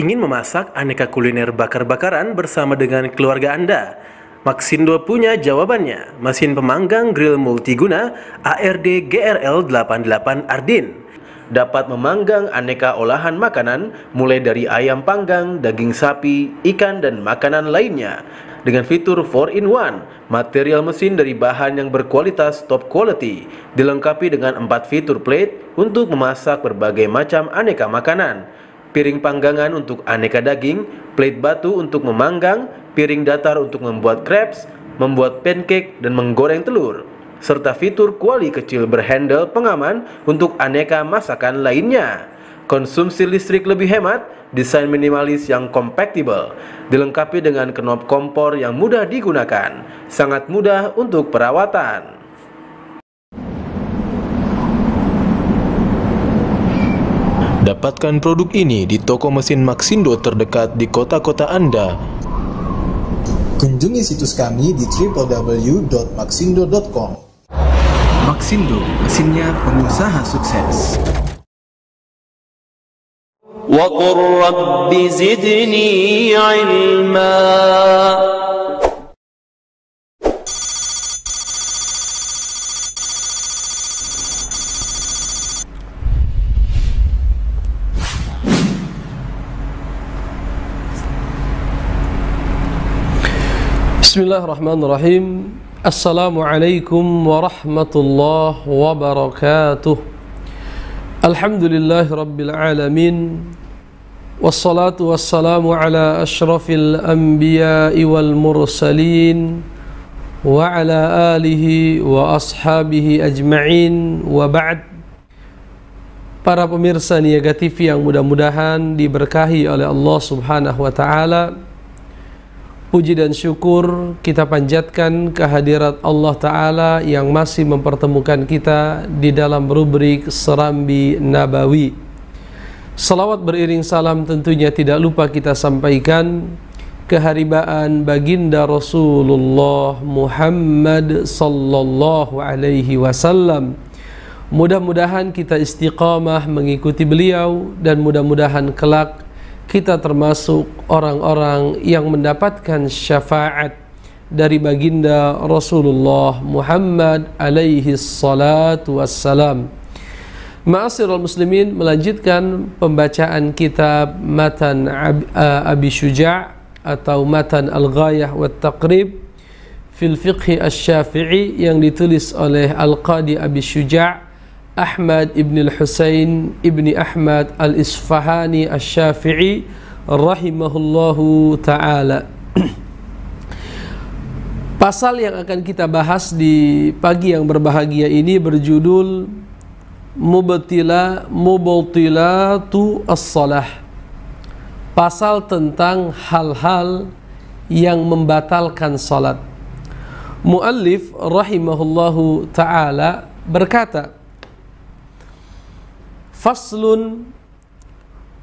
Ingin memasak aneka kuliner bakar-bakaran bersama dengan keluarga Anda? Maxindo punya jawabannya. Mesin pemanggang grill multiguna ARD GRL 88 Ardin dapat memanggang aneka olahan makanan mulai dari ayam panggang, daging sapi, ikan dan makanan lainnya. Dengan fitur 4-in-1, material mesin dari bahan yang berkualitas top quality, dilengkapi dengan 4 fitur plate untuk memasak berbagai macam aneka makanan piring panggangan untuk aneka daging, plate batu untuk memanggang, piring datar untuk membuat crepes, membuat pancake, dan menggoreng telur, serta fitur kuali kecil berhandle pengaman untuk aneka masakan lainnya. Konsumsi listrik lebih hemat, desain minimalis yang kompatibel, dilengkapi dengan knob kompor yang mudah digunakan, sangat mudah untuk perawatan. Dapatkan produk ini di toko mesin Maxindo terdekat di kota-kota Anda. Kunjungi situs kami di www.maxindo.com. Maxindo, mesinnya pengusaha sukses. وقل رب زدني علما Bismillahirrahmanirrahim. Assalamualaikum warahmatullahi wabarakatuh. Alhamdulillahi alamin. Wassalatu wassalamu ala ashrafil anbiya'i wal mursalin wa ala alihi wa ashabihi ajma'in wa ba'd. Para pemirsa Niaga TV yang mudah-mudahan diberkahi oleh Allah Subhanahu wa taala Puji dan syukur kita panjatkan kehadirat Allah Ta'ala yang masih mempertemukan kita di dalam rubrik Serambi Nabawi. Salawat beriring salam tentunya tidak lupa kita sampaikan keharibaan baginda Rasulullah Muhammad sallallahu alaihi wasallam. Mudah-mudahan kita istiqamah mengikuti beliau dan mudah-mudahan kelak kita termasuk orang-orang yang mendapatkan syafaat dari baginda Rasulullah Muhammad alaihi salatu wassalam. Ma'asirul muslimin melanjutkan pembacaan kitab Matan eh, Abi Syuja' atau Matan Al-Ghayah wa Taqrib fil Fiqh Asy-Syafi'i yang ditulis oleh Al-Qadi Abi Syuja' Ahmad ibn al-Husain ibn Ahmad al-Isfahani al shafii rahimahullahu ta'ala Pasal yang akan kita bahas di pagi yang berbahagia ini berjudul Mubtila tu As-Salah Pasal tentang hal-hal yang membatalkan salat Muallif rahimahullahu ta'ala berkata Faslun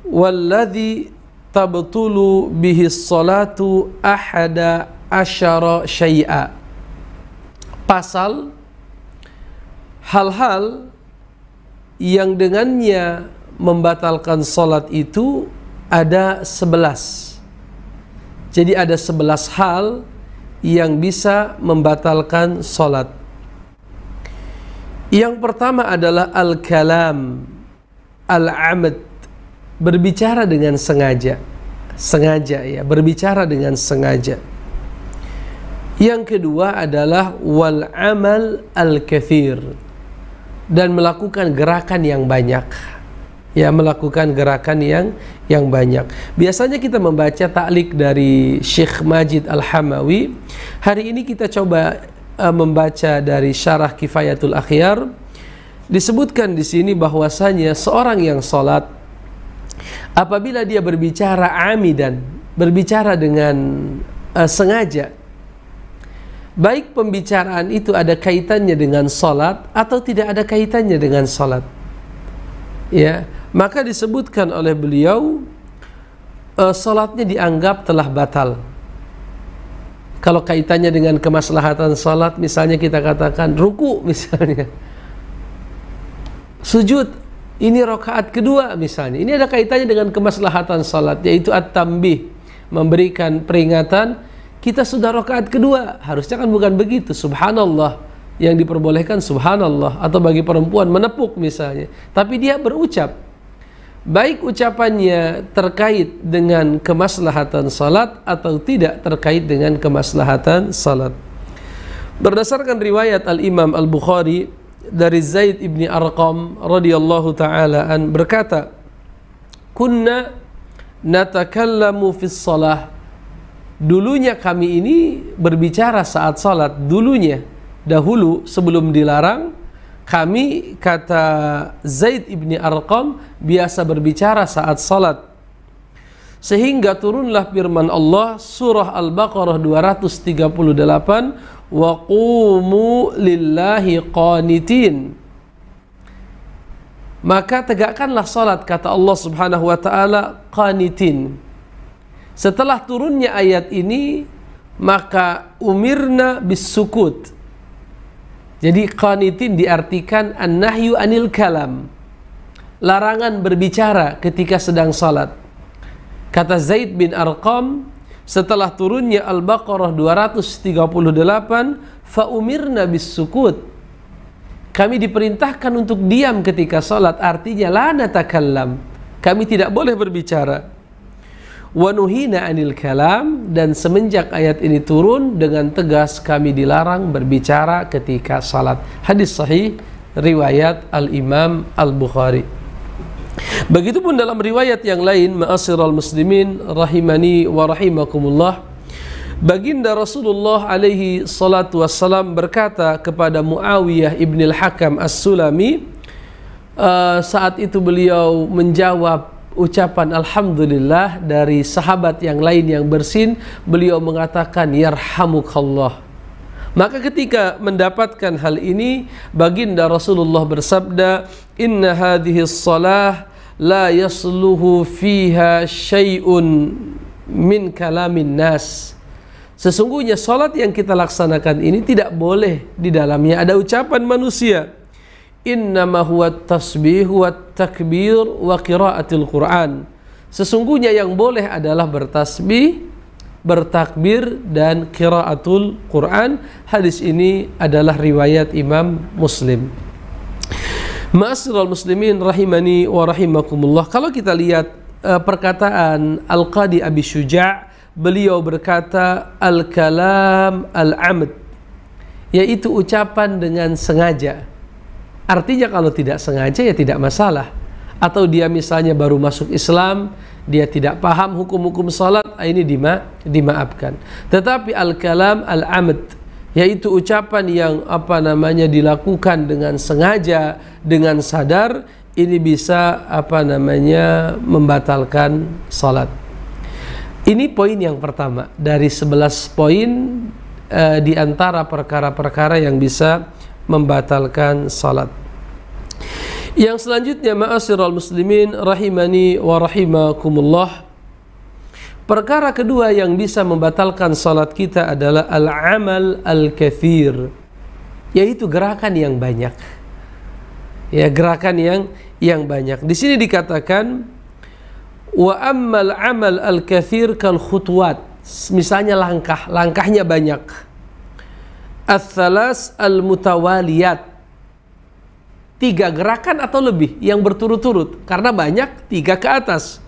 Walladhi tabtulu bihi salatu ahada asyara syai'a Pasal Hal-hal yang dengannya membatalkan salat itu ada sebelas Jadi ada sebelas hal yang bisa membatalkan salat Yang pertama adalah al-kalam al-amad berbicara dengan sengaja sengaja ya berbicara dengan sengaja yang kedua adalah wal amal al kathir dan melakukan gerakan yang banyak ya melakukan gerakan yang yang banyak biasanya kita membaca taklik dari Syekh Majid Al Hamawi hari ini kita coba uh, membaca dari Syarah Kifayatul Akhyar disebutkan di sini bahwasanya seorang yang sholat apabila dia berbicara amidan berbicara dengan uh, sengaja baik pembicaraan itu ada kaitannya dengan sholat atau tidak ada kaitannya dengan sholat ya maka disebutkan oleh beliau uh, sholatnya dianggap telah batal kalau kaitannya dengan kemaslahatan sholat misalnya kita katakan ruku misalnya sujud ini rokaat kedua misalnya ini ada kaitannya dengan kemaslahatan salat yaitu at-tambih memberikan peringatan kita sudah rokaat kedua harusnya kan bukan begitu subhanallah yang diperbolehkan subhanallah atau bagi perempuan menepuk misalnya tapi dia berucap baik ucapannya terkait dengan kemaslahatan salat atau tidak terkait dengan kemaslahatan salat berdasarkan riwayat Al-Imam Al-Bukhari dari Zaid ibni Arqam radhiyallahu taala an berkata, "Kunna natakallamu fi salah." Dulunya kami ini berbicara saat salat, dulunya dahulu sebelum dilarang kami kata Zaid ibni Arqam biasa berbicara saat salat. Sehingga turunlah firman Allah surah Al-Baqarah 238 wa qumu lillahi qanitin maka tegakkanlah salat kata Allah Subhanahu wa taala qanitin setelah turunnya ayat ini maka umirna bisukut jadi qanitin diartikan an-nahyu anil kalam larangan berbicara ketika sedang salat kata Zaid bin Arqam setelah turunnya Al-Baqarah 238 faumirna bis sukut kami diperintahkan untuk diam ketika salat artinya la natakallam kami tidak boleh berbicara wa nuhina anil kalam dan semenjak ayat ini turun dengan tegas kami dilarang berbicara ketika salat hadis sahih riwayat Al Imam Al Bukhari Begitupun dalam riwayat yang lain ma'asyiral muslimin rahimani wa rahimakumullah Baginda Rasulullah alaihi salatu wassalam berkata kepada Muawiyah ibn al-Hakam as-Sulami uh, Saat itu beliau menjawab ucapan Alhamdulillah dari sahabat yang lain yang bersin Beliau mengatakan Yarhamukallah maka ketika mendapatkan hal ini, baginda Rasulullah bersabda, "Inna hadhihi salah la yasluhu fiha syai'un min kalamin nas." Sesungguhnya salat yang kita laksanakan ini tidak boleh di dalamnya ada ucapan manusia. Innama huwa tasbih wa takbir wa qiraatil Qur'an. Sesungguhnya yang boleh adalah bertasbih, bertakbir dan kiraatul Quran. Hadis ini adalah riwayat Imam Muslim. Ma'asyiral muslimin rahimani wa rahimakumullah. Kalau kita lihat e, perkataan Al-Qadi Abi Syuja' beliau berkata al-kalam al-amd yaitu ucapan dengan sengaja. Artinya kalau tidak sengaja ya tidak masalah. Atau dia misalnya baru masuk Islam, dia tidak paham hukum-hukum salat ah, ini dima, dimaafkan tetapi al-kalam al-amd yaitu ucapan yang apa namanya dilakukan dengan sengaja dengan sadar ini bisa apa namanya membatalkan salat ini poin yang pertama dari 11 poin e, di antara perkara-perkara yang bisa membatalkan salat yang selanjutnya ma'asyiral muslimin rahimani wa rahimakumullah. Perkara kedua yang bisa membatalkan salat kita adalah al-amal al-kathir. Yaitu gerakan yang banyak. Ya, gerakan yang yang banyak. Di sini dikatakan wa ammal amal al-kathir kal khutwat. Misalnya langkah, langkahnya banyak. Al-thalas al-mutawaliyat tiga gerakan atau lebih yang berturut-turut karena banyak tiga ke atas.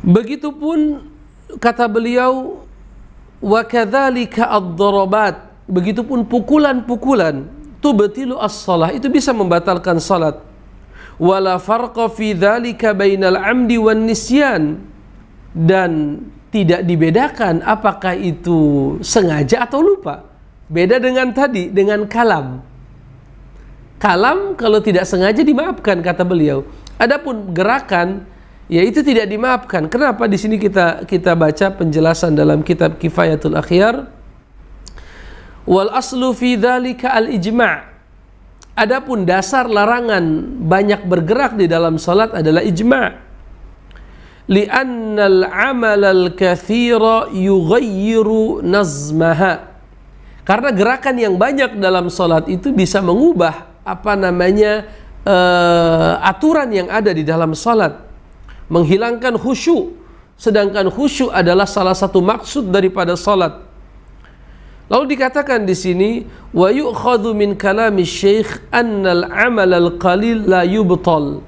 Begitupun kata beliau wa kadzalika ad dharabat Begitupun pukulan-pukulan tubtilu as-shalah itu bisa membatalkan salat. Wala farqa fi dzalika bainal amdi wan nisyan dan tidak dibedakan apakah itu sengaja atau lupa. Beda dengan tadi dengan kalam Kalam kalau tidak sengaja dimaafkan kata beliau. Adapun gerakan ya itu tidak dimaafkan. Kenapa di sini kita kita baca penjelasan dalam kitab Kifayatul Akhyar wal aslu fi dzalika al ijma'. Adapun dasar larangan banyak bergerak di dalam salat adalah ijma'. al al-amal al-kathira yughayyiru nazmaha. karena gerakan yang banyak dalam salat itu bisa mengubah apa namanya uh, aturan yang ada di dalam salat menghilangkan khusyuk sedangkan khusyuk adalah salah satu maksud daripada salat lalu dikatakan di sini wa yu'khadhu min kalami syekh annal amal al qalil la yubtal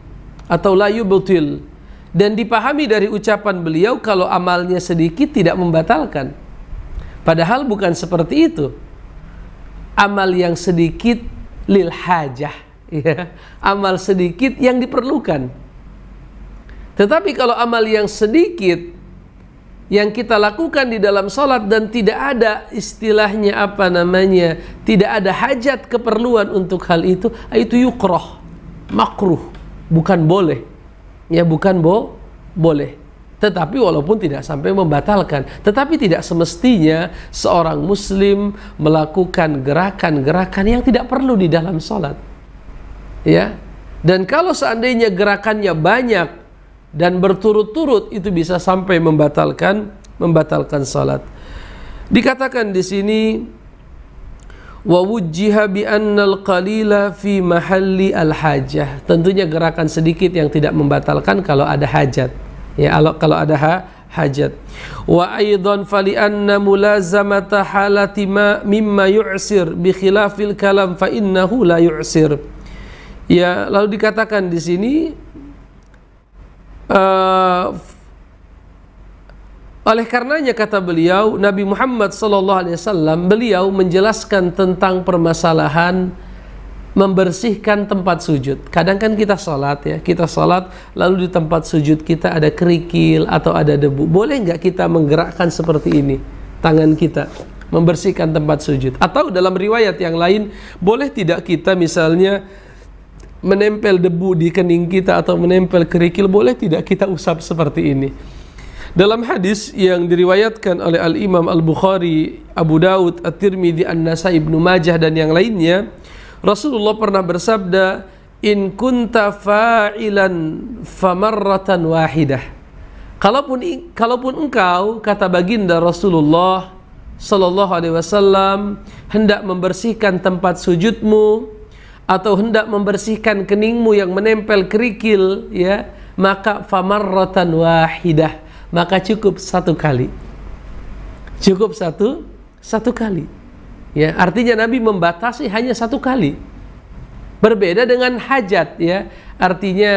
atau la yubtil dan dipahami dari ucapan beliau kalau amalnya sedikit tidak membatalkan padahal bukan seperti itu amal yang sedikit lil hajah ya amal sedikit yang diperlukan tetapi kalau amal yang sedikit yang kita lakukan di dalam sholat dan tidak ada istilahnya apa namanya tidak ada hajat keperluan untuk hal itu itu yukroh makruh bukan boleh ya bukan bo boleh tetapi walaupun tidak sampai membatalkan tetapi tidak semestinya seorang muslim melakukan gerakan-gerakan yang tidak perlu di dalam sholat ya dan kalau seandainya gerakannya banyak dan berturut-turut itu bisa sampai membatalkan membatalkan sholat dikatakan di sini wujjiha bi annal qalila fi mahalli al hajah tentunya gerakan sedikit yang tidak membatalkan kalau ada hajat ya kalau ada ha, hajat wa aidan fali anna mulazamata halati ma mimma yu'sir bi khilafil kalam fa innahu la yu'sir ya lalu dikatakan di sini uh, oleh karenanya kata beliau Nabi Muhammad sallallahu alaihi wasallam beliau menjelaskan tentang permasalahan membersihkan tempat sujud. Kadang kan kita sholat ya, kita sholat lalu di tempat sujud kita ada kerikil atau ada debu. Boleh nggak kita menggerakkan seperti ini tangan kita? membersihkan tempat sujud. Atau dalam riwayat yang lain, boleh tidak kita misalnya menempel debu di kening kita atau menempel kerikil, boleh tidak kita usap seperti ini. Dalam hadis yang diriwayatkan oleh Al-Imam Al-Bukhari, Abu Daud, At-Tirmidzi, An-Nasai, Ibnu Majah dan yang lainnya, Rasulullah pernah bersabda, "In kunta fa'ilan famarratan wahidah." Kalaupun kalaupun engkau kata baginda Rasulullah Sallallahu Alaihi Wasallam hendak membersihkan tempat sujudmu atau hendak membersihkan keningmu yang menempel kerikil, ya maka famarratan wahidah maka cukup satu kali. Cukup satu satu kali. Ya, artinya Nabi membatasi hanya satu kali. Berbeda dengan hajat ya. Artinya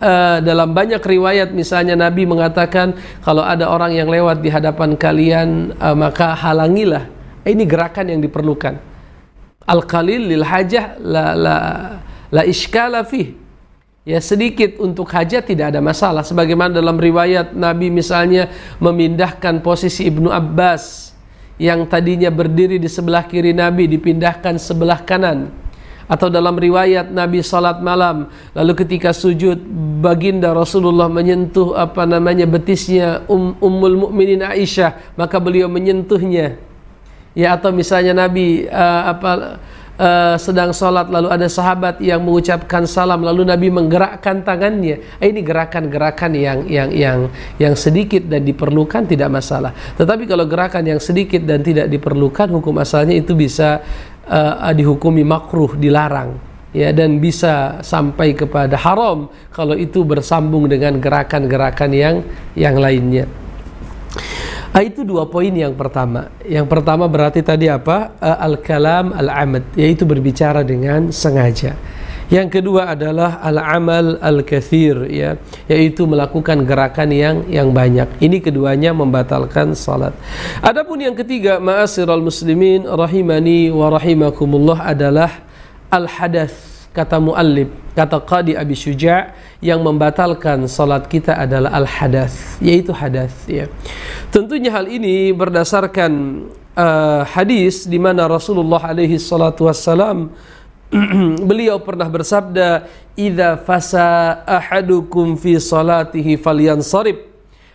uh, dalam banyak riwayat misalnya Nabi mengatakan kalau ada orang yang lewat di hadapan kalian uh, maka halangilah. Eh, ini gerakan yang diperlukan. Al-qalil lil hajah la la la iskala fih. Ya sedikit untuk hajat tidak ada masalah sebagaimana dalam riwayat Nabi misalnya memindahkan posisi Ibnu Abbas yang tadinya berdiri di sebelah kiri Nabi dipindahkan sebelah kanan atau dalam riwayat Nabi salat malam lalu ketika sujud baginda Rasulullah menyentuh apa namanya betisnya um, Ummul Mukminin Aisyah maka beliau menyentuhnya ya atau misalnya Nabi uh, apa uh, sedang sholat lalu ada sahabat yang mengucapkan salam lalu Nabi menggerakkan tangannya eh, ini gerakan-gerakan yang yang yang yang sedikit dan diperlukan tidak masalah tetapi kalau gerakan yang sedikit dan tidak diperlukan hukum asalnya itu bisa uh, dihukumi makruh dilarang ya dan bisa sampai kepada haram kalau itu bersambung dengan gerakan-gerakan yang yang lainnya Ah, itu dua poin yang pertama. Yang pertama berarti tadi apa? Ah, al-kalam al-amad, yaitu berbicara dengan sengaja. Yang kedua adalah al-amal al-kathir ya, yaitu melakukan gerakan yang yang banyak. Ini keduanya membatalkan salat. Adapun yang ketiga, al muslimin rahimani wa rahimakumullah adalah al-hadath kata muallib, kata qadi Abi Syuja' yang membatalkan salat kita adalah al hadas yaitu hadas ya. Tentunya hal ini berdasarkan uh, hadis di mana Rasulullah alaihi salatu wassalam beliau pernah bersabda idza fasa ahadukum fi salatihi falyansarib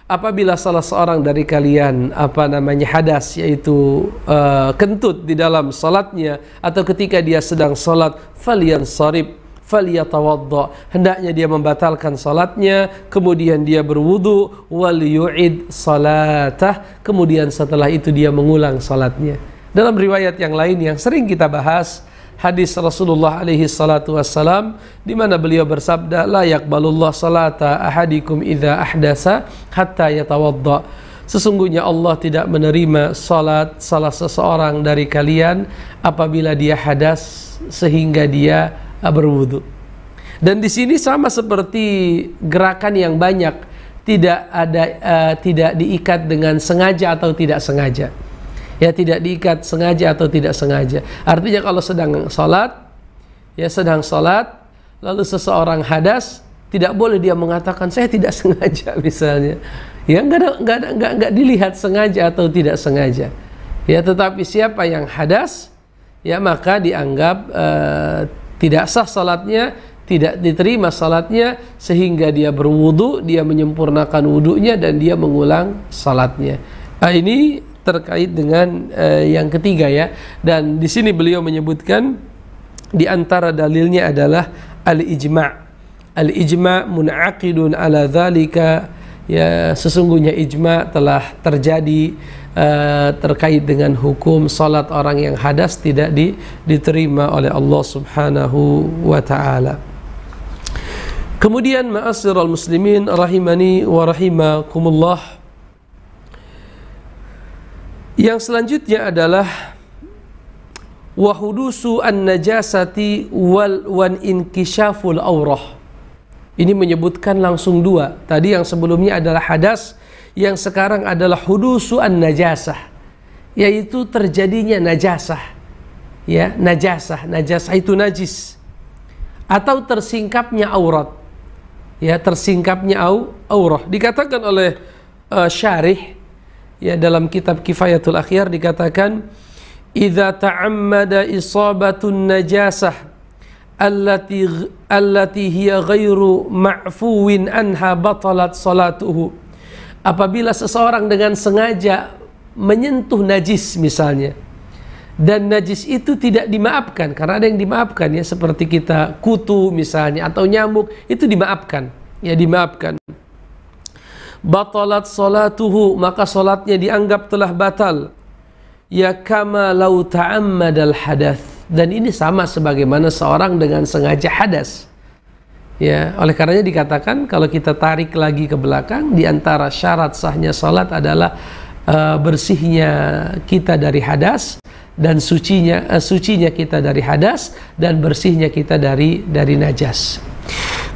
apabila salah seorang dari kalian apa namanya hadas yaitu uh, kentut di dalam salatnya atau ketika dia sedang salat falian sarib falyatawadda hendaknya dia membatalkan salatnya kemudian dia berwudu wal yu'id salatah kemudian setelah itu dia mengulang salatnya dalam riwayat yang lain yang sering kita bahas hadis Rasulullah alaihi salatu wassalam di mana beliau bersabda la yaqbalullah salata ahadikum idza ahdasa hatta yatawadda Sesungguhnya Allah tidak menerima salat salah seseorang dari kalian apabila dia hadas sehingga dia Ah, berwudu. Dan di sini sama seperti gerakan yang banyak tidak ada uh, tidak diikat dengan sengaja atau tidak sengaja. Ya tidak diikat sengaja atau tidak sengaja. Artinya kalau sedang sholat ya sedang sholat lalu seseorang hadas tidak boleh dia mengatakan saya tidak sengaja misalnya. Ya nggak ada nggak ada nggak nggak dilihat sengaja atau tidak sengaja. Ya tetapi siapa yang hadas ya maka dianggap uh, tidak sah salatnya, tidak diterima salatnya sehingga dia berwudu, dia menyempurnakan wudunya dan dia mengulang salatnya. Nah, ini terkait dengan eh, yang ketiga ya. Dan di sini beliau menyebutkan di antara dalilnya adalah al-ijma'. Al-ijma' mun'aqidun ala dzalika ya sesungguhnya ijma telah terjadi Eh, terkait dengan hukum salat orang yang hadas tidak di, diterima oleh Allah Subhanahu wa taala. Kemudian ma'asyiral muslimin rahimani wa rahimakumullah. Yang selanjutnya adalah hudusu an-najasati wal wan inkishaful aurah. Ini menyebutkan langsung dua. Tadi yang sebelumnya adalah hadas, yang sekarang adalah hudusu an najasah yaitu terjadinya najasah ya najasah najasah itu najis atau tersingkapnya aurat ya tersingkapnya au, aurah dikatakan oleh uh, syarih ya dalam kitab kifayatul akhyar dikatakan idza ta'ammada isabatun najasah allati allati hiya ghairu ma'fuwin anha batalat salatuhu apabila seseorang dengan sengaja menyentuh najis misalnya dan najis itu tidak dimaafkan karena ada yang dimaafkan ya seperti kita kutu misalnya atau nyamuk itu dimaafkan ya dimaafkan batalat salatuhu maka salatnya dianggap telah batal ya kama lau ta'ammadal hadath dan ini sama sebagaimana seorang dengan sengaja hadas Ya, oleh karenanya dikatakan kalau kita tarik lagi ke belakang di antara syarat sahnya salat adalah uh, bersihnya kita dari hadas dan sucinya uh, sucinya kita dari hadas dan bersihnya kita dari dari najas.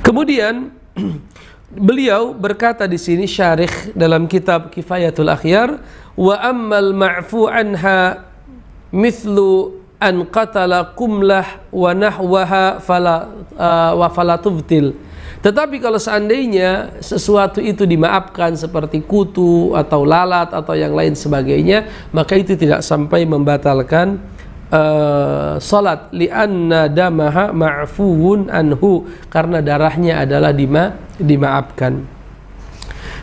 Kemudian beliau berkata di sini syarikh dalam kitab Kifayatul Akhyar wa ammal ma'fu anha mithlu an qatala kumlah wa nahwaha fala uh, wa fala tubtil. Tetapi kalau seandainya sesuatu itu dimaafkan seperti kutu atau lalat atau yang lain sebagainya, maka itu tidak sampai membatalkan uh, salat li'anna damaha ma'fuun anhu karena darahnya adalah dima, dimaafkan.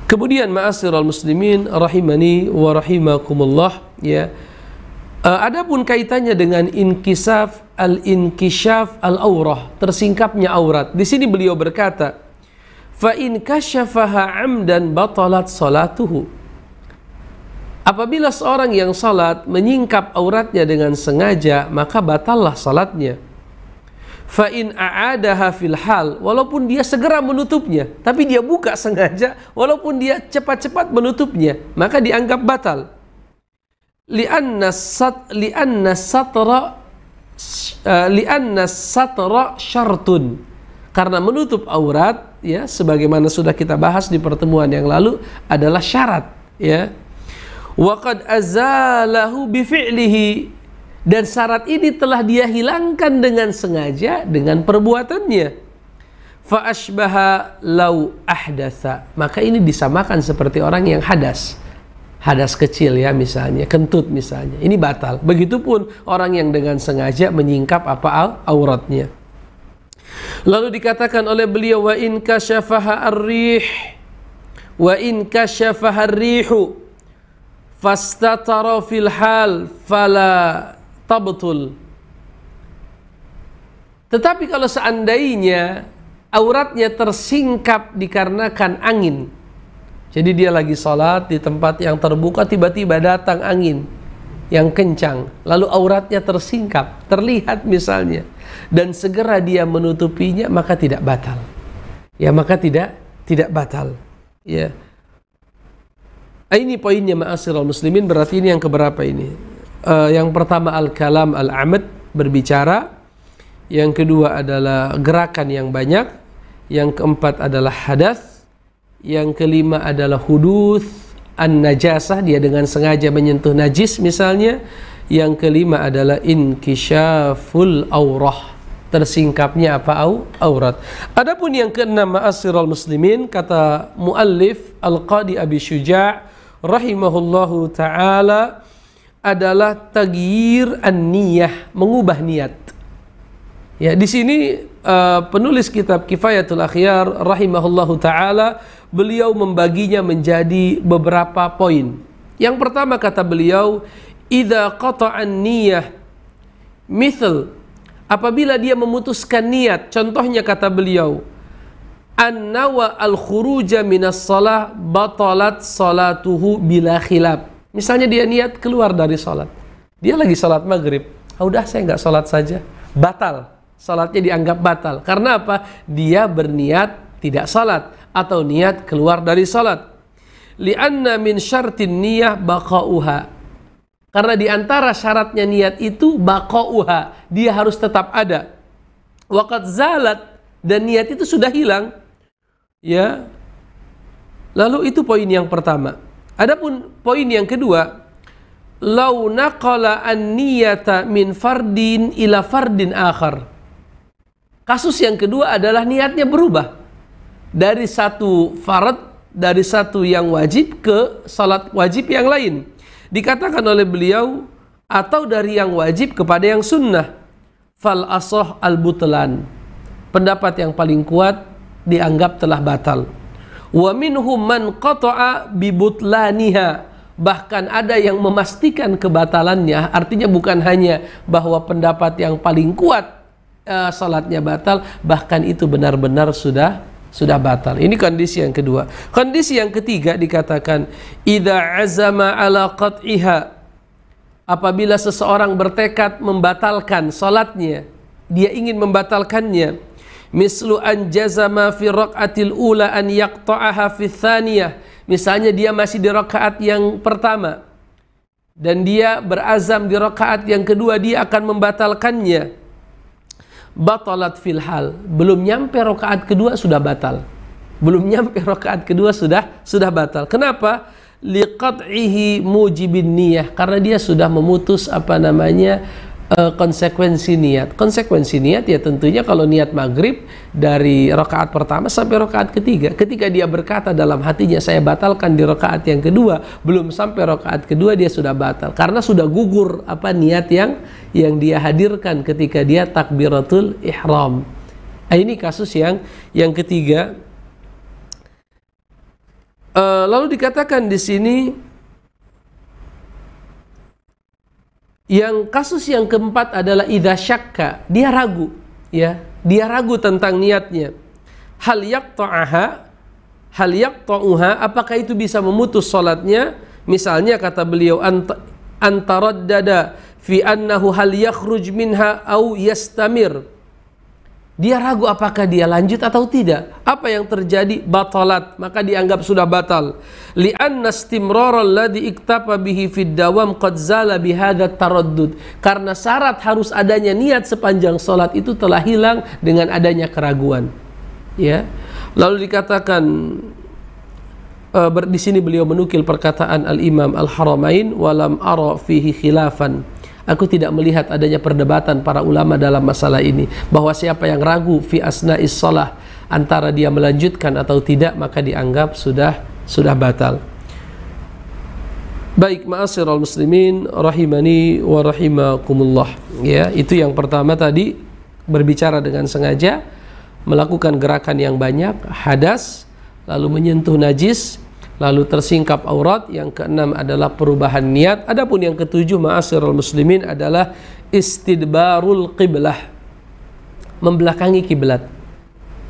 Kemudian al muslimin rahimani wa rahimakumullah ya. Uh, adapun kaitannya dengan inkisaf al inkisaf al-aurah, tersingkapnya aurat. Di sini beliau berkata, fa in kasyafaha amdan batalat salatuhu. Apabila seorang yang salat menyingkap auratnya dengan sengaja, maka batallah salatnya. Fa in aadaha fil hal, walaupun dia segera menutupnya, tapi dia buka sengaja, walaupun dia cepat-cepat menutupnya, maka dianggap batal. لأن السط li'anna السطر لأن li'anna شرط eh, syartun karena menutup aurat ya sebagaimana sudah kita bahas di pertemuan yang lalu adalah syarat ya waqad azalahu fi'lihi dan syarat ini telah dia hilangkan dengan sengaja dengan perbuatannya fa asbaha lau maka ini disamakan seperti orang yang hadas hadas kecil ya misalnya, kentut misalnya. Ini batal. Begitupun orang yang dengan sengaja menyingkap apa auratnya. Lalu dikatakan oleh beliau wa in kasyafaha arrih, wa in kasyafaha arrihu, fastatara fil hal fala tabtul. Tetapi kalau seandainya auratnya tersingkap dikarenakan angin, jadi dia lagi sholat di tempat yang terbuka tiba-tiba datang angin yang kencang lalu auratnya tersingkap terlihat misalnya dan segera dia menutupinya maka tidak batal ya maka tidak tidak batal ya ah, ini poinnya ma'asyiral muslimin berarti ini yang keberapa ini uh, yang pertama al-kalam al-amad berbicara yang kedua adalah gerakan yang banyak yang keempat adalah hadas yang kelima adalah hudus an-najasah dia dengan sengaja menyentuh najis misalnya yang kelima adalah inkishaful aurah tersingkapnya apa au, aurat. Adapun yang keenam ma'asyiral muslimin kata muallif Al-Qadi Abi Syuja' rahimahullahu taala adalah tagyir an-niyah, mengubah niat. Ya, di sini uh, penulis kitab Kifayatul Akhyar rahimahullahu taala beliau membaginya menjadi beberapa poin. Yang pertama kata beliau, "Idza qata'an niyah mithl apabila dia memutuskan niat, contohnya kata beliau, an-nawa al-khuruja minas salah batalat salatuhu bila khilaf. Misalnya dia niat keluar dari salat. Dia lagi salat maghrib. Ah, udah saya nggak salat saja. Batal. Salatnya dianggap batal. Karena apa? Dia berniat tidak salat atau niat keluar dari salat. Lianna min syartin niyah baqa'uha. Karena diantara syaratnya niat itu baqa'uha, dia harus tetap ada. Waqad zalat dan niat itu sudah hilang. Ya. Lalu itu poin yang pertama. Adapun poin yang kedua, lau naqala an-niyata min fardin ila fardin akhar. Kasus yang kedua adalah niatnya berubah dari satu farad dari satu yang wajib ke salat wajib yang lain dikatakan oleh beliau atau dari yang wajib kepada yang sunnah fal asoh al butlan pendapat yang paling kuat dianggap telah batal wa minhum man qata'a bi butlaniha bahkan ada yang memastikan kebatalannya artinya bukan hanya bahwa pendapat yang paling kuat uh, salatnya batal bahkan itu benar-benar sudah sudah batal. Ini kondisi yang kedua. Kondisi yang ketiga dikatakan idza azama ala qat'iha apabila seseorang bertekad membatalkan salatnya, dia ingin membatalkannya. Mislu an jazama fi raqatil ula an yaqta'aha fi tsaniyah. Misalnya dia masih di rakaat yang pertama dan dia berazam di rakaat yang kedua dia akan membatalkannya batalat fil hal belum nyampe rokaat kedua sudah batal belum nyampe rokaat kedua sudah sudah batal kenapa liqat'ihi mujibin niyah karena dia sudah memutus apa namanya uh, konsekuensi niat. Konsekuensi niat ya tentunya kalau niat maghrib dari rokaat pertama sampai rokaat ketiga. Ketika dia berkata dalam hatinya saya batalkan di rokaat yang kedua, belum sampai rokaat kedua dia sudah batal karena sudah gugur apa niat yang yang dia hadirkan ketika dia takbiratul ihram. Nah, ini kasus yang yang ketiga. Uh, lalu dikatakan di sini Yang kasus yang keempat adalah idza syakka, dia ragu, ya. Dia ragu tentang niatnya. Hal yaqta'aha hal yaqta'uha apakah itu bisa memutus salatnya? Misalnya kata beliau antaraddada fi annahu hal yakhruj minha au yastamir dia ragu apakah dia lanjut atau tidak. Apa yang terjadi? Batalat, maka dianggap sudah batal. Li'anna istimraral ladzi iktafa bihi fid dawam qad zala bihadza taraddud. Karena syarat harus adanya niat sepanjang salat itu telah hilang dengan adanya keraguan. Ya. Lalu dikatakan uh, di sini beliau menukil perkataan Al-Imam Al-Haramain walam ara fihi khilafan Aku tidak melihat adanya perdebatan para ulama dalam masalah ini bahwa siapa yang ragu fi asna issalah antara dia melanjutkan atau tidak maka dianggap sudah sudah batal. Baik, ma'asirul muslimin rahimani wa Ya, itu yang pertama tadi berbicara dengan sengaja melakukan gerakan yang banyak, hadas, lalu menyentuh najis, lalu tersingkap aurat yang keenam adalah perubahan niat adapun yang ketujuh ma'asirul muslimin adalah istidbarul qiblah membelakangi kiblat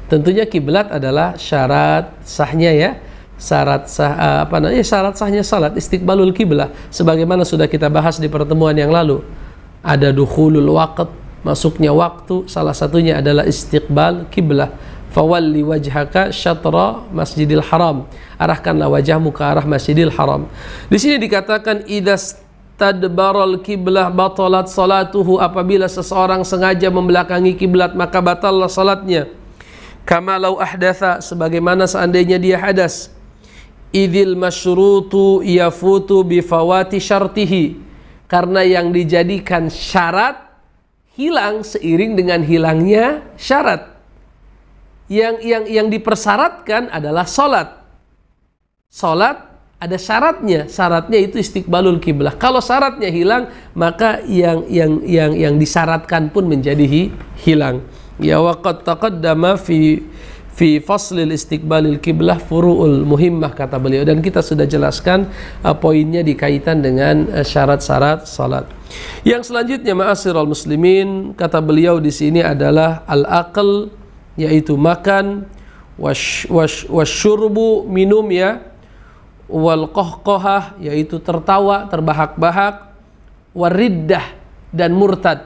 tentunya kiblat adalah syarat sahnya ya syarat sah eh, apa namanya syarat sahnya salat istiqbalul kiblah sebagaimana sudah kita bahas di pertemuan yang lalu ada dukhulul waqt masuknya waktu salah satunya adalah istiqbal kiblah fawalli wajhaka syatra masjidil haram arahkanlah wajahmu ke arah masjidil haram di sini dikatakan idas tadbarol kiblah batalat salatuhu apabila seseorang sengaja membelakangi kiblat maka batallah salatnya kama lau ahdatha sebagaimana seandainya dia hadas idil masyrutu yafutu bifawati syartihi karena yang dijadikan syarat hilang seiring dengan hilangnya syarat yang yang yang dipersyaratkan adalah sholat. Sholat ada syaratnya, syaratnya itu istiqbalul kiblah. Kalau syaratnya hilang, maka yang yang yang yang disyaratkan pun menjadi hi, hilang. Ya waqad taqaddama fi fi faslil istiqbalil kiblah furu'ul muhimmah kata beliau dan kita sudah jelaskan uh, poinnya dikaitan dengan uh, syarat-syarat salat. Yang selanjutnya ma'asirul muslimin kata beliau di sini adalah al-aql yaitu makan wasyurbu wash, wasyurbu minum ya wal qahqahah yaitu tertawa terbahak-bahak waridah dan murtad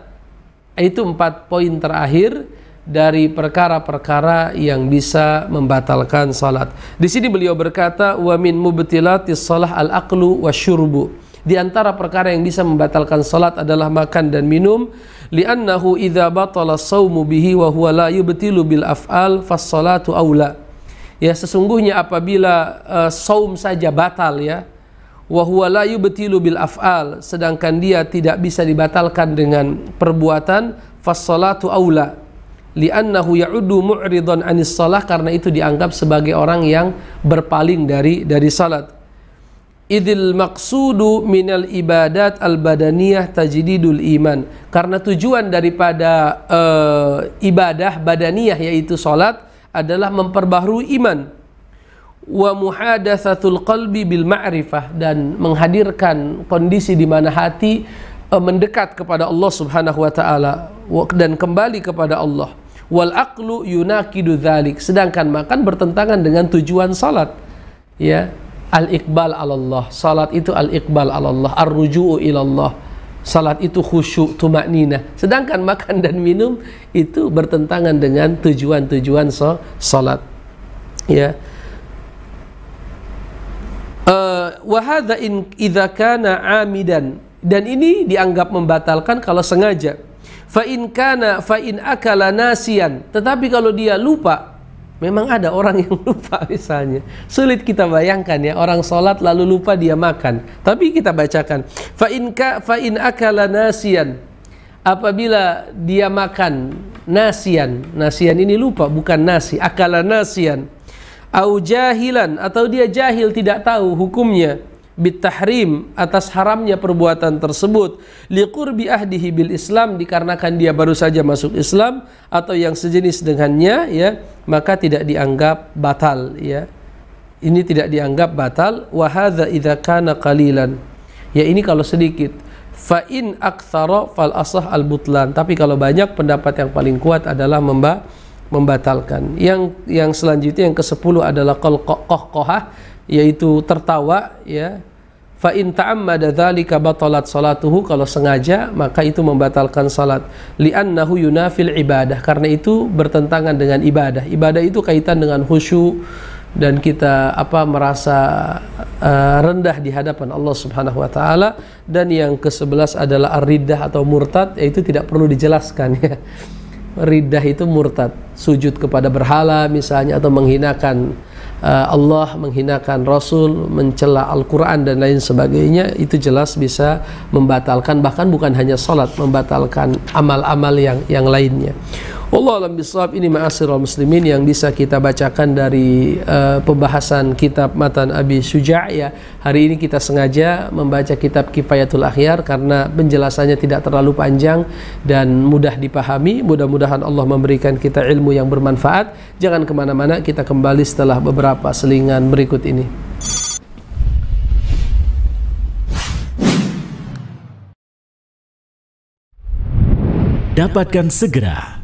itu empat poin terakhir dari perkara-perkara yang bisa membatalkan salat. Di sini beliau berkata wa min mubtilatis salah al aqlu wasyurbu. Di antara perkara yang bisa membatalkan salat adalah makan dan minum li'annahu idha batala saumu bihi wa huwa la yubtilu bil af'al ya sesungguhnya apabila uh, saum saja batal ya wa huwa la yubtilu bil af'al sedangkan dia tidak bisa dibatalkan dengan perbuatan fassalatu aula li'annahu ya'udu mu'ridan anis salah karena itu dianggap sebagai orang yang berpaling dari dari salat Idil maksudu minal ibadat al badaniyah tajdidul iman. Karena tujuan daripada uh, ibadah badaniyah yaitu salat adalah memperbaharui iman. Wa muhadatsatul qalbi bil ma'rifah dan menghadirkan kondisi di mana hati uh, mendekat kepada Allah Subhanahu wa taala dan kembali kepada Allah. Wal aqlu yunakidu dzalik. Sedangkan makan bertentangan dengan tujuan salat. Ya, al-iqbal Allah, salat itu al-iqbal Allah, ar-ruju'u ilallah. Salat itu khusyuk, tumaknina. Sedangkan makan dan minum itu bertentangan dengan tujuan-tujuan so, salat. Ya. Eh, wahada in idakana amidan dan ini dianggap membatalkan kalau sengaja fa in kana fa in akala nasian tetapi kalau dia lupa Memang ada orang yang lupa misalnya. Sulit kita bayangkan ya orang sholat lalu lupa dia makan. Tapi kita bacakan. Fa in ka fa in akala nasian. Apabila dia makan nasian, nasian ini lupa bukan nasi, akala nasian. Au jahilan atau dia jahil tidak tahu hukumnya bitahrim atas haramnya perbuatan tersebut liqurbi ahdihi bil Islam dikarenakan dia baru saja masuk Islam atau yang sejenis dengannya ya maka tidak dianggap batal ya ini tidak dianggap batal wa hadza idza kana qalilan ya ini kalau sedikit fa in aktsara fal asah al butlan tapi kalau banyak pendapat yang paling kuat adalah memba membatalkan yang yang selanjutnya yang ke-10 adalah qalqahah yaitu tertawa ya fa in ta'ammada dzalika batalat salatuhu kalau sengaja maka itu membatalkan salat li'annahu yunafil ibadah karena itu bertentangan dengan ibadah ibadah itu kaitan dengan khusyuk dan kita apa merasa uh, rendah di hadapan Allah Subhanahu wa taala dan yang ke-11 adalah ar-riddah atau murtad yaitu tidak perlu dijelaskan ya riddah itu murtad sujud kepada berhala misalnya atau menghinakan Eh, Allah menghinakan Rasul, mencela Al-Quran dan lain sebagainya itu jelas bisa membatalkan bahkan bukan hanya sholat membatalkan amal-amal yang yang lainnya. Allah alam bisawab ini ma'asir muslimin yang bisa kita bacakan dari uh, pembahasan kitab Matan Abi Suja' ya. Hari ini kita sengaja membaca kitab Kifayatul Akhyar karena penjelasannya tidak terlalu panjang dan mudah dipahami. Mudah-mudahan Allah memberikan kita ilmu yang bermanfaat. Jangan kemana-mana, kita kembali setelah beberapa selingan berikut ini. Dapatkan segera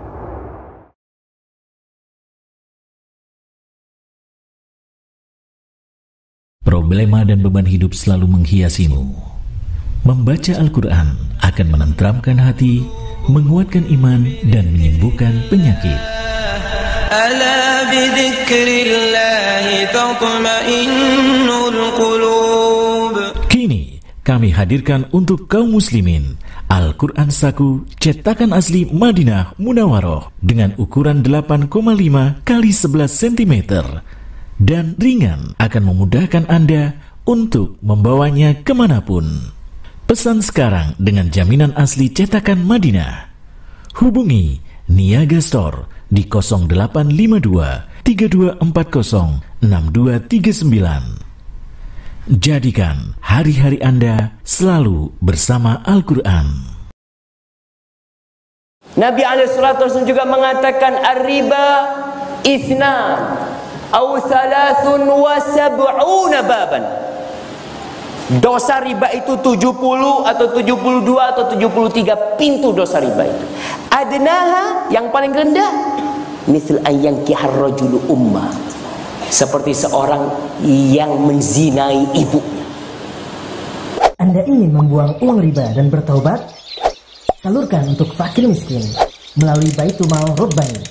Problema dan beban hidup selalu menghiasimu. Membaca Al-Quran akan menenteramkan hati, menguatkan iman, dan menyembuhkan penyakit. Kini kami hadirkan untuk kaum muslimin Al-Quran Saku cetakan asli Madinah Munawaroh dengan ukuran 8,5 kali 11 cm dan ringan akan memudahkan Anda untuk membawanya kemanapun. Pesan sekarang dengan jaminan asli cetakan Madinah. Hubungi Niaga Store di 0852 3240 6239. Jadikan hari-hari Anda selalu bersama Al-Quran. Nabi Alaihissalam juga mengatakan Ar-riba isna au thalathun wa sab'una baban dosa riba itu 70 atau 72 atau 73 pintu dosa riba itu adnaha yang paling rendah misal ayyan kihar rajulu seperti seorang yang menzinai ibunya Anda ingin membuang uang riba dan bertaubat salurkan untuk fakir miskin melalui Baitul Mal Rabbani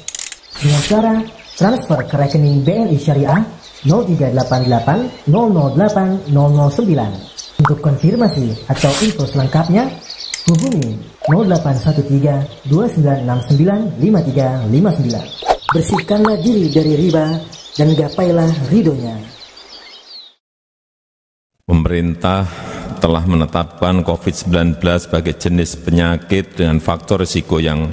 dengan cara Transfer ke rekening BNI Syariah 0388 008 009. Untuk konfirmasi atau info selengkapnya, hubungi 0813 2969 5359. Bersihkanlah diri dari riba dan gapailah ridhonya. Pemerintah telah menetapkan COVID-19 sebagai jenis penyakit dengan faktor risiko yang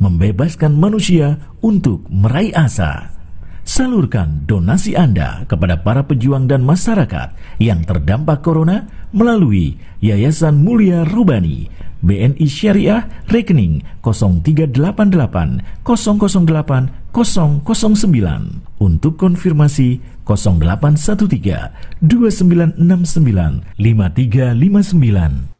membebaskan manusia untuk meraih asa. Salurkan donasi Anda kepada para pejuang dan masyarakat yang terdampak corona melalui Yayasan Mulia Rubani BNI Syariah rekening 0388 008 009 untuk konfirmasi 0813 2969 5359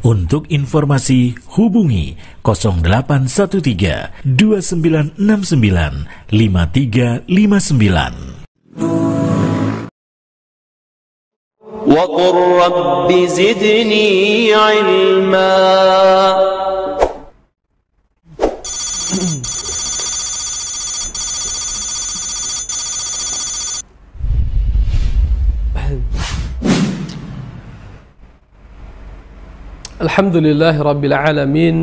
untuk informasi hubungi 0813 2969 5359. وقل رب زدني علما الحمد لله رب العالمين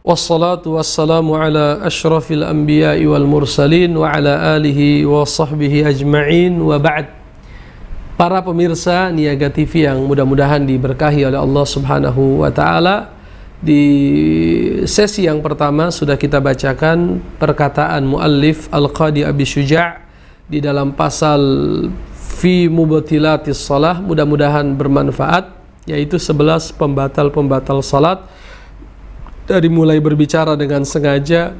والصلاة والسلام على أشرف الأنبياء والمرسلين وعلى آله وصحبه أجمعين وبعد Para pemirsa Niaga TV yang mudah-mudahan diberkahi oleh Allah Subhanahu wa taala, di sesi yang pertama sudah kita bacakan perkataan muallif Al-Qadi Abi Syuja' di dalam pasal fi mubtilatis salah. mudah-mudahan bermanfaat yaitu sebelas pembatal-pembatal salat dari mulai berbicara dengan sengaja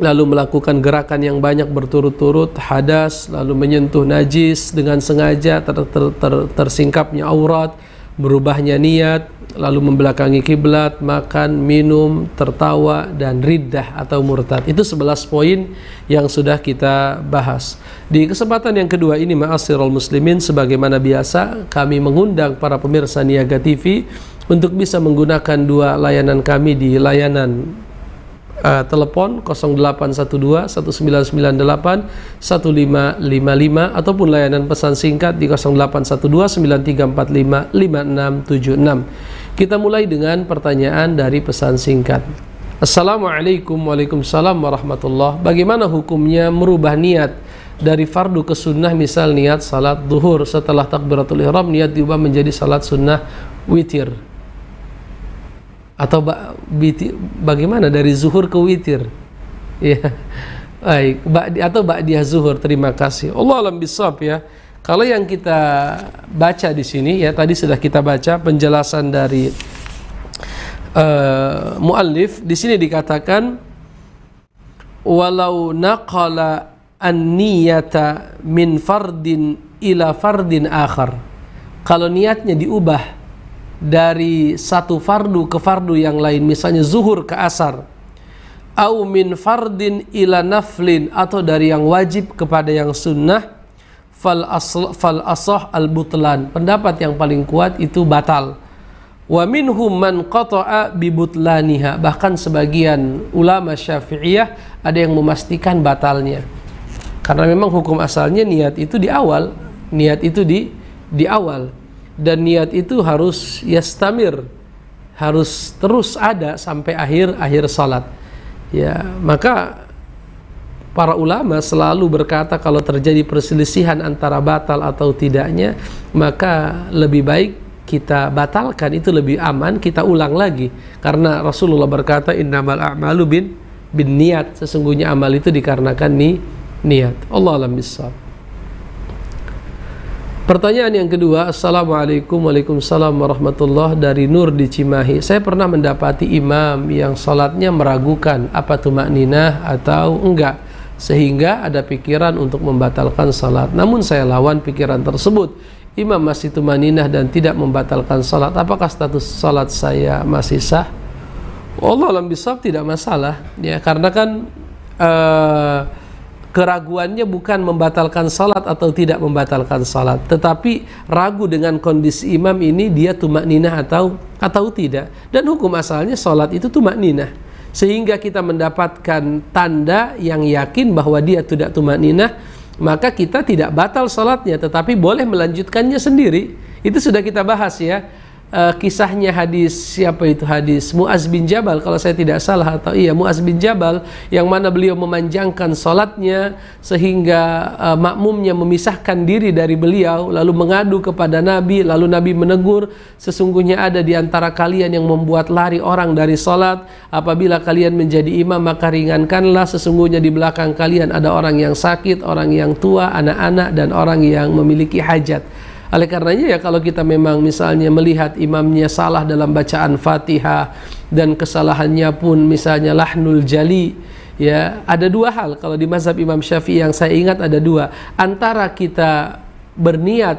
lalu melakukan gerakan yang banyak berturut-turut hadas lalu menyentuh najis dengan sengaja ter ter ter tersingkapnya aurat berubahnya niat, lalu membelakangi kiblat, makan, minum, tertawa dan riddah atau murtad. Itu 11 poin yang sudah kita bahas. Di kesempatan yang kedua ini ma'asirul muslimin sebagaimana biasa kami mengundang para pemirsa Niaga TV untuk bisa menggunakan dua layanan kami di layanan uh, telepon 0812 1998 1555 ataupun layanan pesan singkat di 0812 9345 5676. Kita mulai dengan pertanyaan dari pesan singkat. Assalamualaikum Waalaikumsalam warahmatullah. Bagaimana hukumnya merubah niat dari fardu ke sunnah misal niat salat duhur setelah takbiratul ihram niat diubah menjadi salat sunnah witir atau ba bagaimana dari zuhur ke witir ya baik ba atau dia zuhur terima kasih Allah alam bisab ya kalau yang kita baca di sini ya tadi sudah kita baca penjelasan dari uh, muallif di sini dikatakan walau naqala an-niyata min fardin ila fardin akhar kalau niatnya diubah dari satu fardu ke fardu yang lain misalnya zuhur ke asar au min fardin ila naflin atau dari yang wajib kepada yang sunnah fal asl, fal asah al butlan pendapat yang paling kuat itu batal wa minhum man qata'a bi butlaniha bahkan sebagian ulama syafi'iyah ada yang memastikan batalnya karena memang hukum asalnya niat itu di awal niat itu di di awal dan niat itu harus yastamir harus terus ada sampai akhir akhir salat ya maka para ulama selalu berkata kalau terjadi perselisihan antara batal atau tidaknya maka lebih baik kita batalkan itu lebih aman kita ulang lagi karena Rasulullah berkata innamal a'malu bin bin niat sesungguhnya amal itu dikarenakan ni niat Allah alam bisawab Pertanyaan yang kedua, Assalamualaikum Waalaikumsalam warahmatullah dari Nur di Cimahi. Saya pernah mendapati imam yang sholatnya meragukan apa itu makninah atau enggak. Sehingga ada pikiran untuk membatalkan sholat. Namun saya lawan pikiran tersebut. Imam masih tumaninah dan tidak membatalkan sholat. Apakah status sholat saya masih sah? Allah alam bisab tidak masalah. ya Karena kan... Uh, keraguannya bukan membatalkan salat atau tidak membatalkan salat tetapi ragu dengan kondisi imam ini dia tumak ninah atau atau tidak dan hukum asalnya salat itu tumak ninah sehingga kita mendapatkan tanda yang yakin bahwa dia tidak tumak ninah maka kita tidak batal salatnya tetapi boleh melanjutkannya sendiri itu sudah kita bahas ya uh, kisahnya hadis siapa itu hadis Muaz bin Jabal kalau saya tidak salah atau iya Muaz bin Jabal yang mana beliau memanjangkan sholatnya sehingga uh, makmumnya memisahkan diri dari beliau lalu mengadu kepada Nabi lalu Nabi menegur sesungguhnya ada di antara kalian yang membuat lari orang dari sholat apabila kalian menjadi imam maka ringankanlah sesungguhnya di belakang kalian ada orang yang sakit orang yang tua anak-anak dan orang yang memiliki hajat oleh karenanya ya kalau kita memang misalnya melihat imamnya salah dalam bacaan Fatihah dan kesalahannya pun misalnya lahnul jali ya ada dua hal kalau di mazhab Imam Syafi'i yang saya ingat ada dua antara kita berniat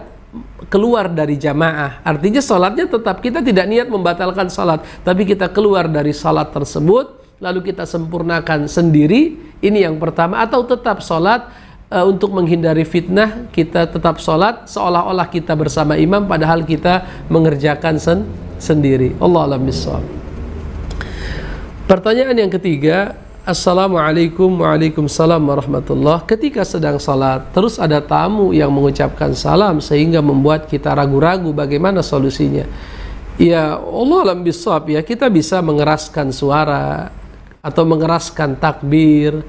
keluar dari jamaah artinya sholatnya tetap kita tidak niat membatalkan sholat tapi kita keluar dari sholat tersebut lalu kita sempurnakan sendiri ini yang pertama atau tetap sholat uh, untuk menghindari fitnah kita tetap sholat seolah-olah kita bersama imam padahal kita mengerjakan sen sendiri Allah alam bisawab pertanyaan yang ketiga Assalamualaikum Waalaikumsalam Warahmatullahi ketika sedang salat terus ada tamu yang mengucapkan salam sehingga membuat kita ragu-ragu bagaimana solusinya ya Allah alam bisawab ya kita bisa mengeraskan suara atau mengeraskan takbir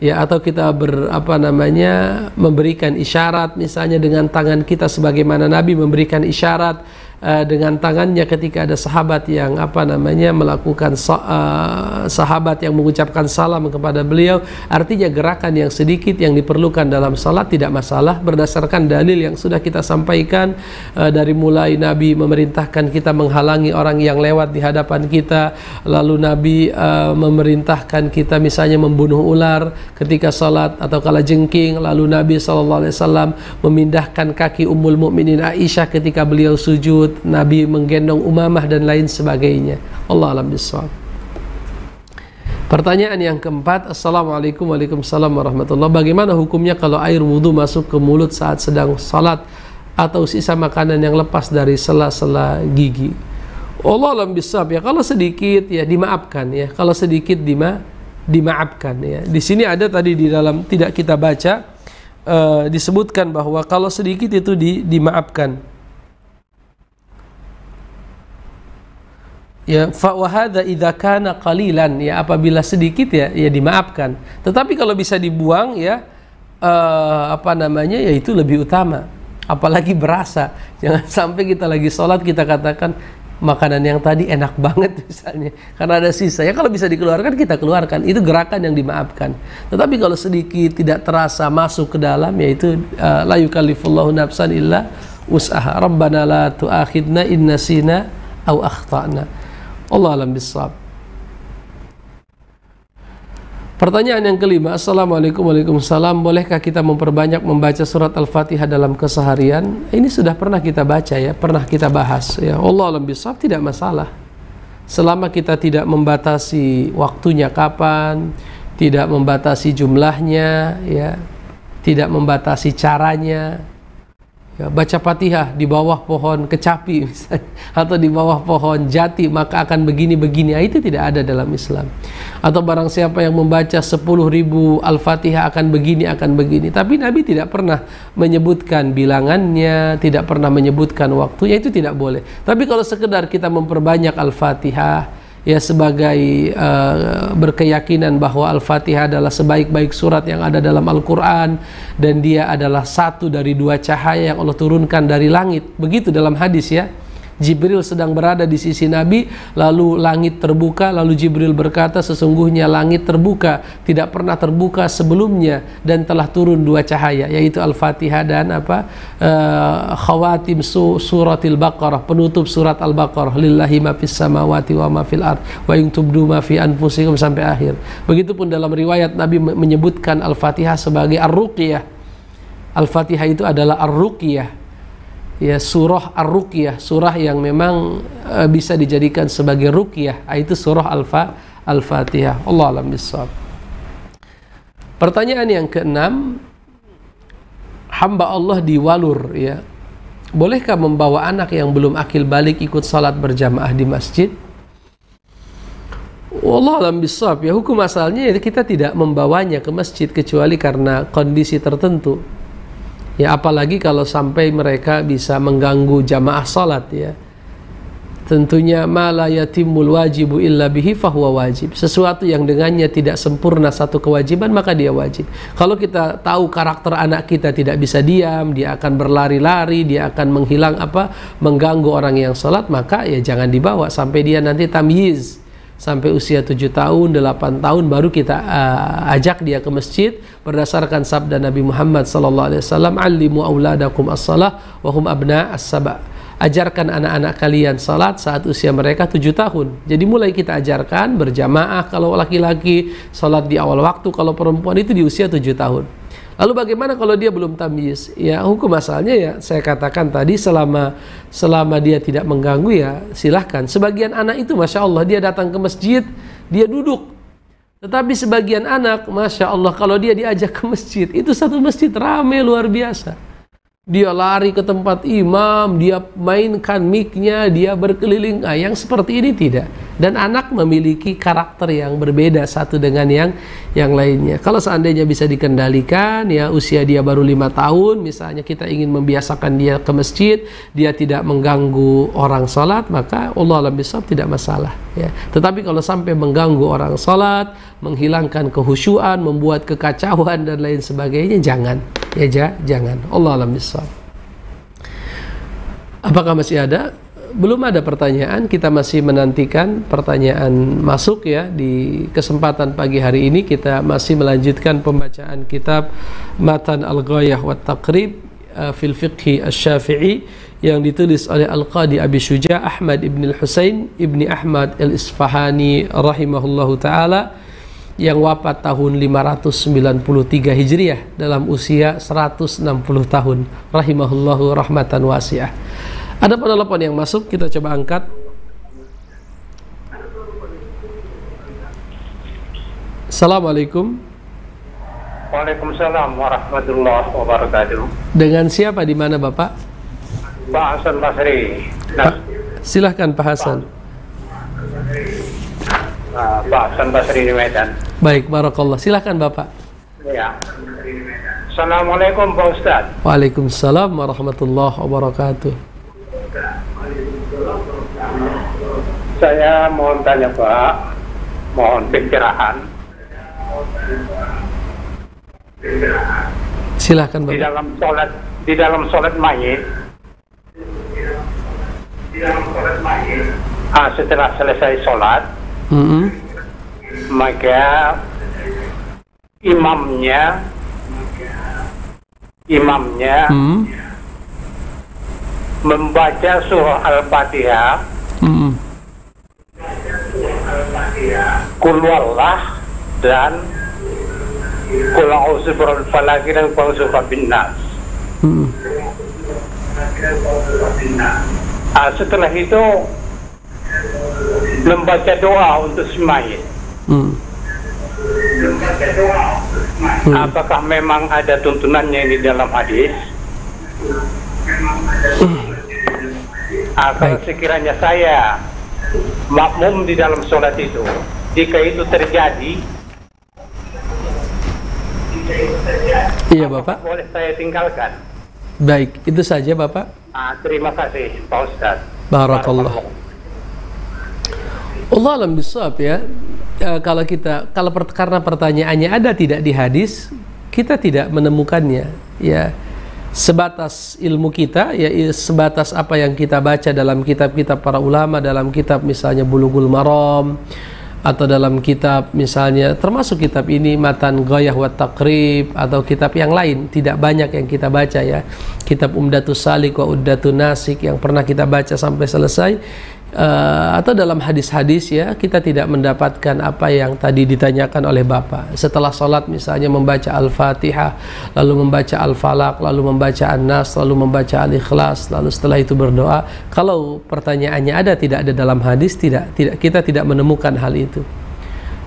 ya atau kita ber, apa namanya memberikan isyarat misalnya dengan tangan kita sebagaimana Nabi memberikan isyarat Eh, dengan tangannya ketika ada sahabat yang apa namanya melakukan eh, sahabat yang mengucapkan salam kepada beliau artinya gerakan yang sedikit yang diperlukan dalam salat tidak masalah berdasarkan dalil yang sudah kita sampaikan eh, dari mulai Nabi memerintahkan kita menghalangi orang yang lewat di hadapan kita lalu Nabi memerintahkan kita misalnya membunuh ular ketika salat atau kala jengking lalu Nabi saw memindahkan kaki umul Mukminin Aisyah ketika beliau sujud ikut Nabi menggendong Umamah dan lain sebagainya. Allah alam bisawab. Pertanyaan yang keempat, Assalamualaikum Waalaikumsalam warahmatullahi Bagaimana hukumnya kalau air wudhu masuk ke mulut saat sedang salat atau sisa makanan yang lepas dari sela-sela gigi? Allah alam bisawab ya. Kalau sedikit ya dimaafkan ya. Kalau sedikit dima dimaafkan ya. Di sini ada tadi di dalam tidak kita baca uh, disebutkan bahwa kalau sedikit itu di, dimaafkan ya fa idza kana kalilan ya apabila sedikit ya ya dimaafkan tetapi kalau bisa dibuang ya uh, apa namanya ya itu lebih utama apalagi berasa jangan sampai kita lagi sholat kita katakan makanan yang tadi enak banget misalnya karena ada sisa ya kalau bisa dikeluarkan kita keluarkan itu gerakan yang dimaafkan tetapi kalau sedikit tidak terasa masuk ke dalam yaitu eh, la yukallifullahu nafsan illa usaha rabbana la tu'akhidna in nasina au akhtana Allah alam bisab. Pertanyaan yang kelima, Assalamualaikum warahmatullahi wabarakatuh. bolehkah kita memperbanyak membaca surat Al-Fatihah dalam keseharian? Ini sudah pernah kita baca ya, pernah kita bahas ya. Allah alam bisab tidak masalah. Selama kita tidak membatasi waktunya kapan, tidak membatasi jumlahnya ya, tidak membatasi caranya, ya, baca fatihah di bawah pohon kecapi misalnya atau di bawah pohon jati maka akan begini-begini nah, itu tidak ada dalam Islam atau barang siapa yang membaca 10.000 al-fatihah akan begini akan begini tapi Nabi tidak pernah menyebutkan bilangannya tidak pernah menyebutkan waktunya itu tidak boleh tapi kalau sekedar kita memperbanyak al-fatihah ya sebagai uh, berkeyakinan bahwa Al-Fatihah adalah sebaik-baik surat yang ada dalam Al-Qur'an dan dia adalah satu dari dua cahaya yang Allah turunkan dari langit. Begitu dalam hadis ya. Jibril sedang berada di sisi Nabi, lalu langit terbuka, lalu Jibril berkata, "Sesungguhnya langit terbuka, tidak pernah terbuka sebelumnya dan telah turun dua cahaya, yaitu Al-Fatihah dan apa? Uh, khawatim su suratil Baqarah, penutup surat Al-Baqarah, lillahi ma fis samawati wa ma fil ard wa in tubdu ma fi anfusikum sampai akhir." Begitupun dalam riwayat Nabi menyebutkan Al-Fatihah sebagai ar-ruqyah. Al-Fatihah itu adalah ar-ruqyah ya surah Ar-Ruqyah, surah yang memang uh, bisa dijadikan sebagai ruqyah, ah, itu surah Al-Fatihah. Allah alam bisawab. Pertanyaan yang keenam, hamba Allah diwalur ya. Bolehkah membawa anak yang belum akil balik ikut salat berjamaah di masjid? Allah alam bisawab ya hukum asalnya kita tidak membawanya ke masjid kecuali karena kondisi tertentu ya apalagi kalau sampai mereka bisa mengganggu jamaah salat ya tentunya mala yatimul wajibu illa bihi fahuwa wajib sesuatu yang dengannya tidak sempurna satu kewajiban maka dia wajib kalau kita tahu karakter anak kita tidak bisa diam dia akan berlari-lari dia akan menghilang apa mengganggu orang yang salat maka ya jangan dibawa sampai dia nanti tamyiz sampai usia tujuh tahun, delapan tahun baru kita uh, ajak dia ke masjid berdasarkan sabda Nabi Muhammad sallallahu alaihi wasallam, alimu auladakum as-salah wa hum abna as-saba'." Ajarkan anak-anak kalian salat saat usia mereka tujuh tahun. Jadi mulai kita ajarkan berjamaah kalau laki-laki, salat di awal waktu kalau perempuan itu di usia tujuh tahun. Lalu bagaimana kalau dia belum tamis? Ya hukum asalnya ya saya katakan tadi selama selama dia tidak mengganggu ya silahkan. Sebagian anak itu masya Allah dia datang ke masjid dia duduk. Tetapi sebagian anak masya Allah kalau dia diajak ke masjid itu satu masjid ramai luar biasa. Dia lari ke tempat imam, dia mainkan miknya, dia berkeliling. Nah, yang seperti ini tidak dan anak memiliki karakter yang berbeda satu dengan yang yang lainnya. Kalau seandainya bisa dikendalikan ya usia dia baru lima tahun, misalnya kita ingin membiasakan dia ke masjid, dia tidak mengganggu orang sholat, maka Allah alam bisab tidak masalah. Ya. Tetapi kalau sampai mengganggu orang sholat, menghilangkan kehusuan, membuat kekacauan dan lain sebagainya, jangan. Ya ja, jangan. Allah alam bisab. Apakah masih ada? belum ada pertanyaan, kita masih menantikan pertanyaan masuk ya di kesempatan pagi hari ini kita masih melanjutkan pembacaan kitab Matan Al-Ghayah wa Taqrib uh, fil Fiqhi Asy-Syafi'i yang ditulis oleh Al-Qadi Abi Syuja Ahmad Ibn Al-Husain Ibn Ahmad Al-Isfahani rahimahullahu taala yang wafat tahun 593 Hijriah dalam usia 160 tahun rahimahullahu rahmatan wasiah. Ada penelpon yang masuk, kita coba angkat. Assalamualaikum. Waalaikumsalam warahmatullahi wabarakatuh. Dengan siapa di mana Bapak? Pak Hasan Basri. Nah, ah, silahkan Pak Hasan. Ah, Pak, Hasan Basri di Medan. Baik, Barakallah. Silahkan Bapak. Ya. Assalamualaikum Pak Ustadz. Waalaikumsalam warahmatullahi wabarakatuh. Saya mohon tanya Pak, mohon pencerahan. Silakan Pak. Di dalam sholat di dalam sholat mayit. Di dalam sholat mayit. Ah, setelah selesai sholat, mm -hmm. maka imamnya imamnya mm -hmm membaca surah Al-Fatihah hmm. Kulwallah dan Kulang Falaki dan Kulang Usufran Binnas mm. Nah, setelah itu membaca doa untuk semayit Hmm. hmm. Apakah memang ada tuntunannya ini dalam hadis? Hmm atau sekiranya saya makmum di dalam sholat itu, jika itu terjadi, iya Bapak. Boleh saya tinggalkan. Baik, itu saja Bapak. Ah, terima kasih Pak ustadz. Barakallah. Allah alam bisawab ya. E, kalau kita kalau per, karena pertanyaannya ada tidak di hadis, kita tidak menemukannya. Ya sebatas ilmu kita ya sebatas apa yang kita baca dalam kitab-kitab para ulama dalam kitab misalnya Bulughul Maram atau dalam kitab misalnya termasuk kitab ini Matan Ghayah wa Taqrib atau kitab yang lain tidak banyak yang kita baca ya kitab Umdatus Salik wa Uddatun Nasik yang pernah kita baca sampai selesai uh, atau dalam hadis-hadis ya kita tidak mendapatkan apa yang tadi ditanyakan oleh Bapak setelah sholat misalnya membaca Al-Fatihah lalu membaca Al-Falaq lalu membaca An-Nas lalu membaca Al-Ikhlas lalu setelah itu berdoa kalau pertanyaannya ada tidak ada dalam hadis tidak tidak kita tidak menemukan hal itu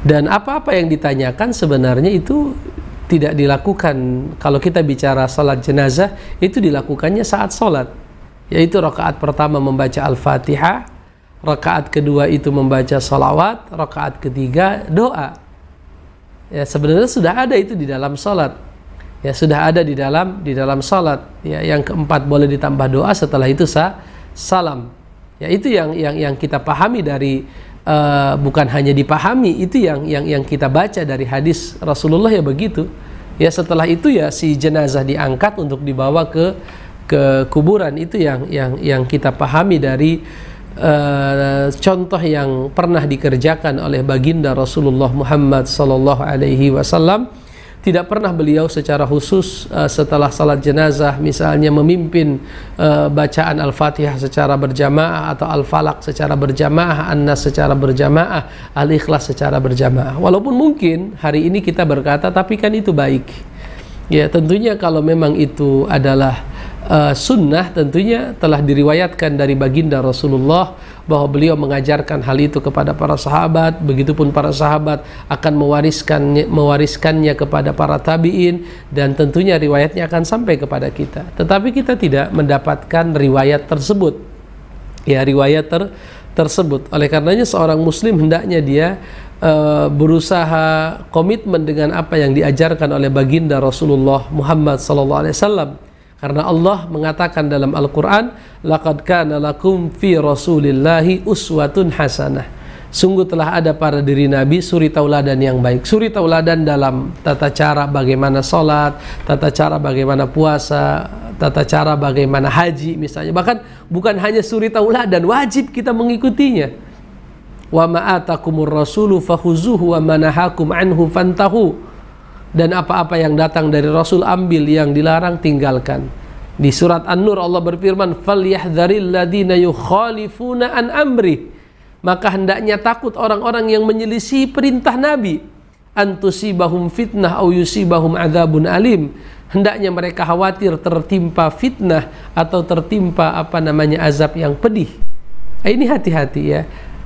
dan apa-apa yang ditanyakan sebenarnya itu tidak dilakukan kalau kita bicara sholat jenazah itu dilakukannya saat sholat yaitu rakaat pertama membaca Al-Fatihah rakaat kedua itu membaca salawat, rakaat ketiga doa. Ya sebenarnya sudah ada itu di dalam salat. Ya sudah ada di dalam di dalam salat. Ya yang keempat boleh ditambah doa setelah itu sa salam. Ya itu yang yang yang kita pahami dari uh, bukan hanya dipahami, itu yang yang yang kita baca dari hadis Rasulullah ya begitu. Ya setelah itu ya si jenazah diangkat untuk dibawa ke ke kuburan itu yang yang yang kita pahami dari uh, contoh yang pernah dikerjakan oleh baginda Rasulullah Muhammad sallallahu alaihi wasallam tidak pernah beliau secara khusus uh, setelah salat jenazah misalnya memimpin uh, bacaan Al-Fatihah secara berjamaah atau al falak secara berjamaah, An-Nas secara berjamaah, Al-Ikhlas secara berjamaah. Walaupun mungkin hari ini kita berkata tapi kan itu baik. Ya, tentunya kalau memang itu adalah uh, sunnah tentunya telah diriwayatkan dari baginda Rasulullah bahwa beliau mengajarkan hal itu kepada para sahabat begitupun para sahabat akan mewariskannya mewariskannya kepada para tabiin dan tentunya riwayatnya akan sampai kepada kita tetapi kita tidak mendapatkan riwayat tersebut ya riwayat ter tersebut oleh karenanya seorang muslim hendaknya dia eh, berusaha komitmen dengan apa yang diajarkan oleh baginda Rasulullah Muhammad sallallahu alaihi wasallam karena Allah mengatakan dalam Al-Quran, Laqad kana lakum fi rasulillahi uswatun hasanah. Sungguh telah ada pada diri Nabi suri tauladan yang baik. Suri tauladan dalam tata cara bagaimana sholat, tata cara bagaimana puasa, tata cara bagaimana haji misalnya. Bahkan bukan hanya suri tauladan, wajib kita mengikutinya. Wa ma'atakumur rasulu fahuzuhu wa manahakum anhu fantahu dan apa-apa yang datang dari Rasul ambil yang dilarang tinggalkan. Di surat An-Nur Allah berfirman, "Falyahdharil ladina yukhalifuna an amri." Maka hendaknya takut orang-orang yang menyelisih perintah Nabi. Antusibahum fitnah au yusibahum adzabun alim. Hendaknya mereka khawatir tertimpa fitnah atau tertimpa apa namanya azab yang pedih. Ini hati-hati ya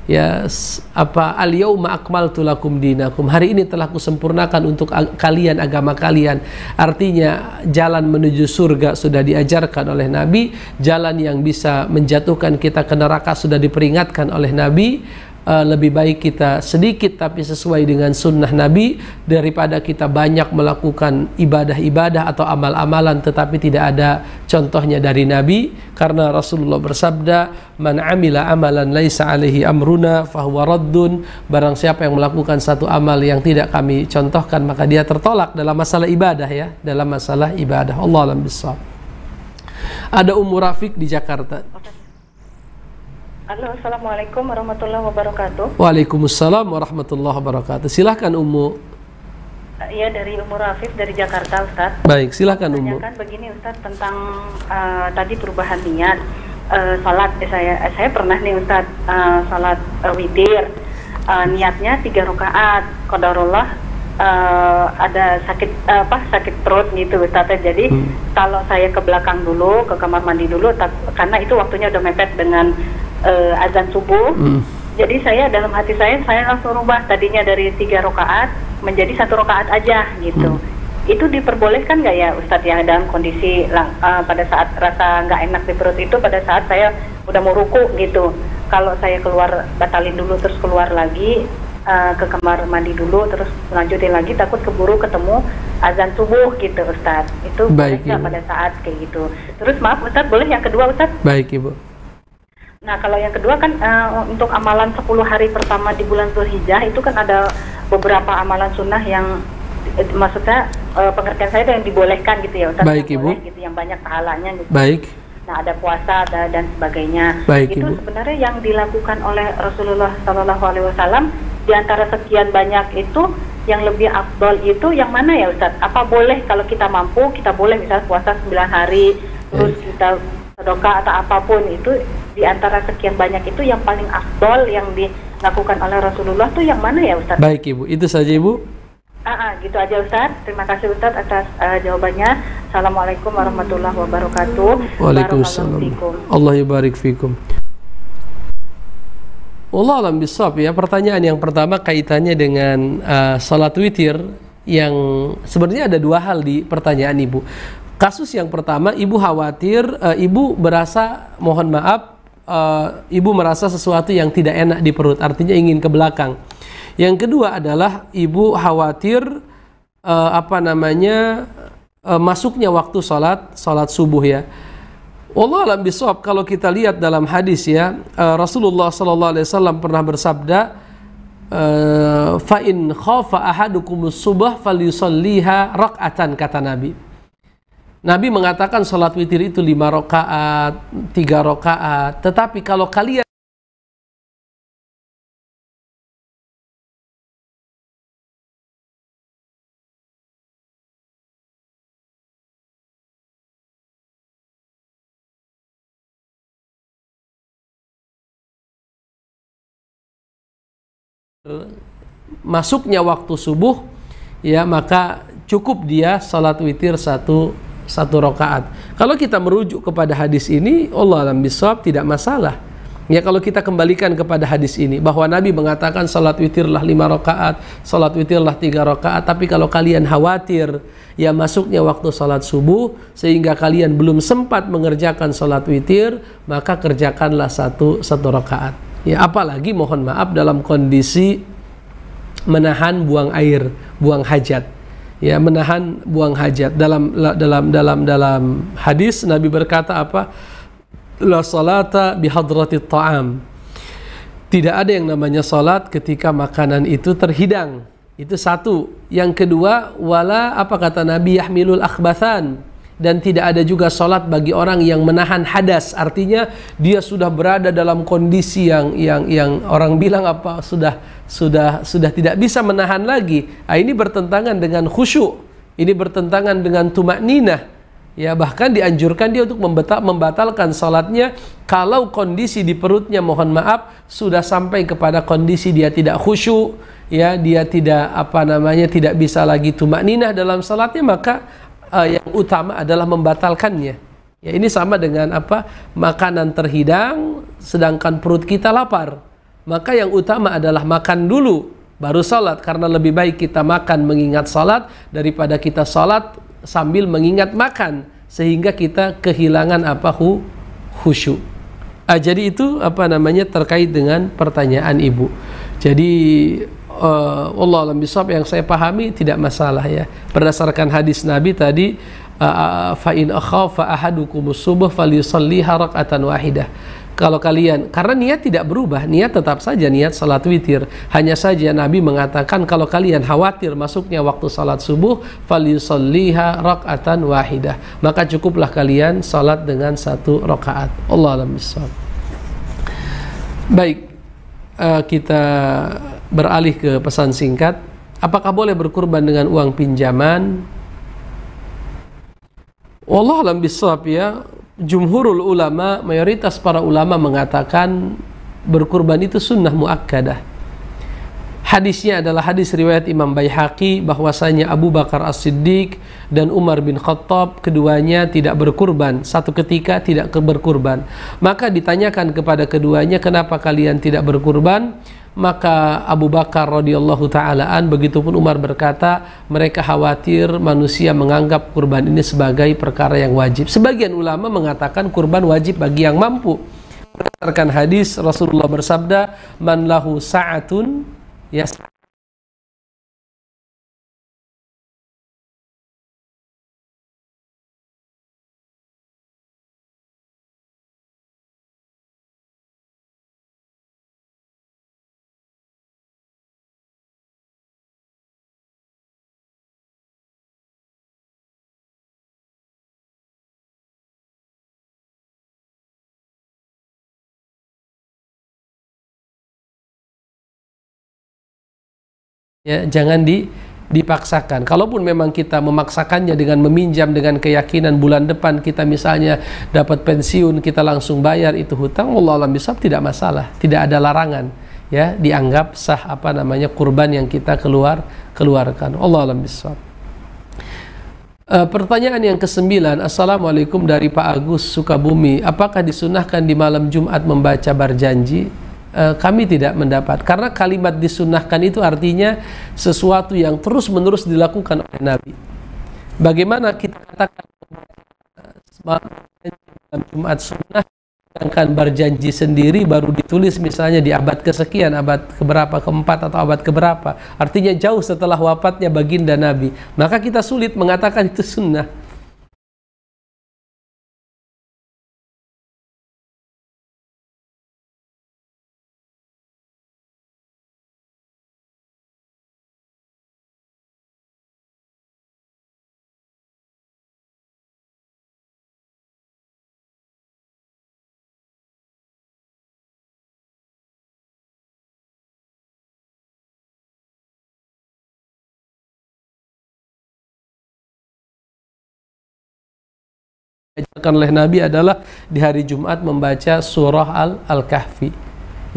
ya apa al yauma akmaltu lakum dinakum hari ini telah kusempurnakan untuk kalian agama kalian artinya jalan menuju surga sudah diajarkan oleh nabi jalan yang bisa menjatuhkan kita ke neraka sudah diperingatkan oleh nabi uh, lebih baik kita sedikit tapi sesuai dengan sunnah Nabi daripada kita banyak melakukan ibadah-ibadah atau amal-amalan tetapi tidak ada contohnya dari Nabi karena Rasulullah bersabda man amila amalan laisa alaihi amruna fahuwa raddun barang siapa yang melakukan satu amal yang tidak kami contohkan maka dia tertolak dalam masalah ibadah ya dalam masalah ibadah Allah alam bisawab ada umur Rafiq di Jakarta Halo, Assalamualaikum warahmatullahi wabarakatuh. Waalaikumsalam warahmatullahi wabarakatuh. Silahkan Ummu. Eh, iya dari Umur Rafif dari Jakarta Ustaz. Baik, silahkan Ummu. Tanyakan begini Ustaz tentang uh, tadi perubahan niat uh, salat eh, saya saya pernah nih Ustaz uh, salat uh, witir uh, niatnya tiga rakaat kodarullah uh, ada sakit uh, apa sakit perut gitu Ustaz. Jadi hmm. kalau saya ke belakang dulu ke kamar mandi dulu tak, karena itu waktunya udah mepet dengan uh, azan subuh. Hmm. Jadi saya dalam hati saya saya langsung rubah tadinya dari tiga rokaat menjadi satu rokaat aja gitu. Hmm. Itu diperbolehkan nggak ya Ustadz ya dalam kondisi lang, uh, pada saat rasa nggak enak di perut itu pada saat saya udah mau ruku gitu. Kalau saya keluar batalin dulu terus keluar lagi uh, ke kamar mandi dulu terus lanjutin lagi takut keburu ketemu azan subuh gitu Ustadz. Itu baik boleh pada saat kayak gitu. Terus maaf Ustadz boleh yang kedua Ustadz? Baik Ibu. Nah, kalau yang kedua kan uh, untuk amalan 10 hari pertama di bulan Zulhijjah itu kan ada beberapa amalan sunnah yang eh, maksudnya uh, pengertian saya yang dibolehkan gitu ya, Ustaz. Baik, Ibu. Boleh, gitu yang banyak pahalanya gitu. Baik. Nah, ada puasa ada, dan sebagainya. Baik, itu Ibu. sebenarnya yang dilakukan oleh Rasulullah Shallallahu alaihi wasallam di antara sekian banyak itu yang lebih afdol itu yang mana ya Ustaz? Apa boleh kalau kita mampu, kita boleh misalnya puasa 9 hari, terus kita sedekah atau apapun itu di antara sekian banyak itu yang paling akbol yang dilakukan oleh Rasulullah tuh yang mana ya Ustaz? Baik Ibu, itu saja Ibu. Ah, ah gitu aja Ustaz. Terima kasih Ustaz atas uh, jawabannya. Assalamualaikum warahmatullahi wabarakatuh. Waalaikumsalam. Allah yubarik fikum. Allah alam bisawab ya pertanyaan yang pertama kaitannya dengan uh, salat witir yang sebenarnya ada dua hal di pertanyaan ibu Kasus yang pertama, ibu khawatir, e, ibu berasa, mohon maaf, e, ibu merasa sesuatu yang tidak enak di perut, artinya ingin ke belakang. Yang kedua adalah ibu khawatir e, apa namanya e, masuknya waktu sholat sholat subuh ya. Allah alam bisawab kalau kita lihat dalam hadis ya e, Rasulullah Shallallahu Alaihi Wasallam pernah bersabda fa'in khafa ahadukum subah yusalliha rakatan kata Nabi Nabi mengatakan sholat witir itu lima rokaat, tiga rokaat. Tetapi kalau kalian masuknya waktu subuh ya maka cukup dia salat witir satu satu rokaat. Kalau kita merujuk kepada hadis ini, Allah alam bisawab tidak masalah. Ya kalau kita kembalikan kepada hadis ini bahwa Nabi mengatakan salat witirlah lima rokaat, salat witirlah tiga rokaat. Tapi kalau kalian khawatir ya masuknya waktu salat subuh sehingga kalian belum sempat mengerjakan salat witir, maka kerjakanlah satu satu rakaat. Ya apalagi mohon maaf dalam kondisi menahan buang air, buang hajat ya menahan buang hajat. Dalam dalam dalam dalam hadis Nabi berkata apa? La salata bihadratit ta'am. Tidak ada yang namanya salat ketika makanan itu terhidang. Itu satu. Yang kedua, wala apa kata Nabi yahmilul akhbathan dan tidak ada juga sholat bagi orang yang menahan hadas artinya dia sudah berada dalam kondisi yang yang yang orang bilang apa sudah sudah sudah tidak bisa menahan lagi nah, ini bertentangan dengan khusyuk ini bertentangan dengan tumak nina ya bahkan dianjurkan dia untuk membatalkan sholatnya kalau kondisi di perutnya mohon maaf sudah sampai kepada kondisi dia tidak khusyuk ya dia tidak apa namanya tidak bisa lagi tumak ninah dalam sholatnya maka uh, yang utama adalah membatalkannya. Ya, ini sama dengan apa? Makanan terhidang sedangkan perut kita lapar. Maka yang utama adalah makan dulu baru salat karena lebih baik kita makan mengingat salat daripada kita salat sambil mengingat makan sehingga kita kehilangan apa hu, khusyuk. Ah, jadi itu apa namanya terkait dengan pertanyaan ibu. Jadi uh, eh, Allah alam bisab yang saya pahami tidak masalah ya berdasarkan hadis Nabi tadi fa'in eh, eh, fa in akhafa ahadukum subuh falyusalli wahidah kalau kalian karena niat tidak berubah niat tetap saja niat salat witir hanya saja Nabi mengatakan kalau kalian khawatir masuknya waktu salat subuh falyusalliha rakaatan wahidah maka cukuplah kalian salat dengan satu rakaat Allah alam baik kita beralih ke pesan singkat, apakah boleh berkurban dengan uang pinjaman? Allah alam bisawab ya, jumhurul ulama, mayoritas para ulama mengatakan berkurban itu sunnah muakkadah. Hadisnya adalah hadis riwayat Imam Baihaqi bahwasanya Abu Bakar As-Siddiq dan Umar bin Khattab keduanya tidak berkurban, satu ketika tidak berkurban. Maka ditanyakan kepada keduanya kenapa kalian tidak berkurban? maka Abu Bakar radhiyallahu taalaan begitupun Umar berkata mereka khawatir manusia menganggap kurban ini sebagai perkara yang wajib sebagian ulama mengatakan kurban wajib bagi yang mampu berdasarkan hadis Rasulullah bersabda man lahu sa'atun ya sa ya jangan di dipaksakan. Kalaupun memang kita memaksakannya dengan meminjam dengan keyakinan bulan depan kita misalnya dapat pensiun kita langsung bayar itu hutang, Allah alam bisab tidak masalah, tidak ada larangan ya dianggap sah apa namanya kurban yang kita keluar keluarkan. Allah alam bisab. E, eh, pertanyaan yang kesembilan, Assalamualaikum dari Pak Agus Sukabumi. Apakah disunahkan di malam Jumat membaca barjanji? Eh, kami tidak mendapat karena kalimat disunahkan itu artinya sesuatu yang terus menerus dilakukan oleh Nabi. Bagaimana kita katakan eh, Jumat sunnah sedangkan berjanji sendiri baru ditulis misalnya di abad kesekian, abad keberapa, keempat atau abad keberapa. Artinya jauh setelah wafatnya baginda Nabi. Maka kita sulit mengatakan itu sunnah. dilakukan oleh Nabi adalah di hari Jumat membaca surah Al-Kahfi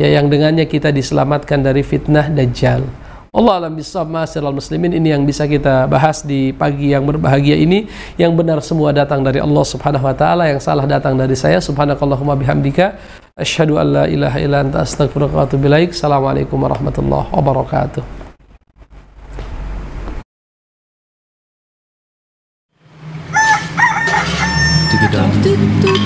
ya yang dengannya kita diselamatkan dari fitnah dajjal. Allah alam bisama muslimin ini yang bisa kita bahas di pagi yang berbahagia ini yang benar semua datang dari Allah subhanahu wa ta'ala yang salah datang dari saya subhanakallahumma bihamdika asyhadu an la ilaha illa anta astaghfiruka wa atubu assalamualaikum warahmatullahi wabarakatuh do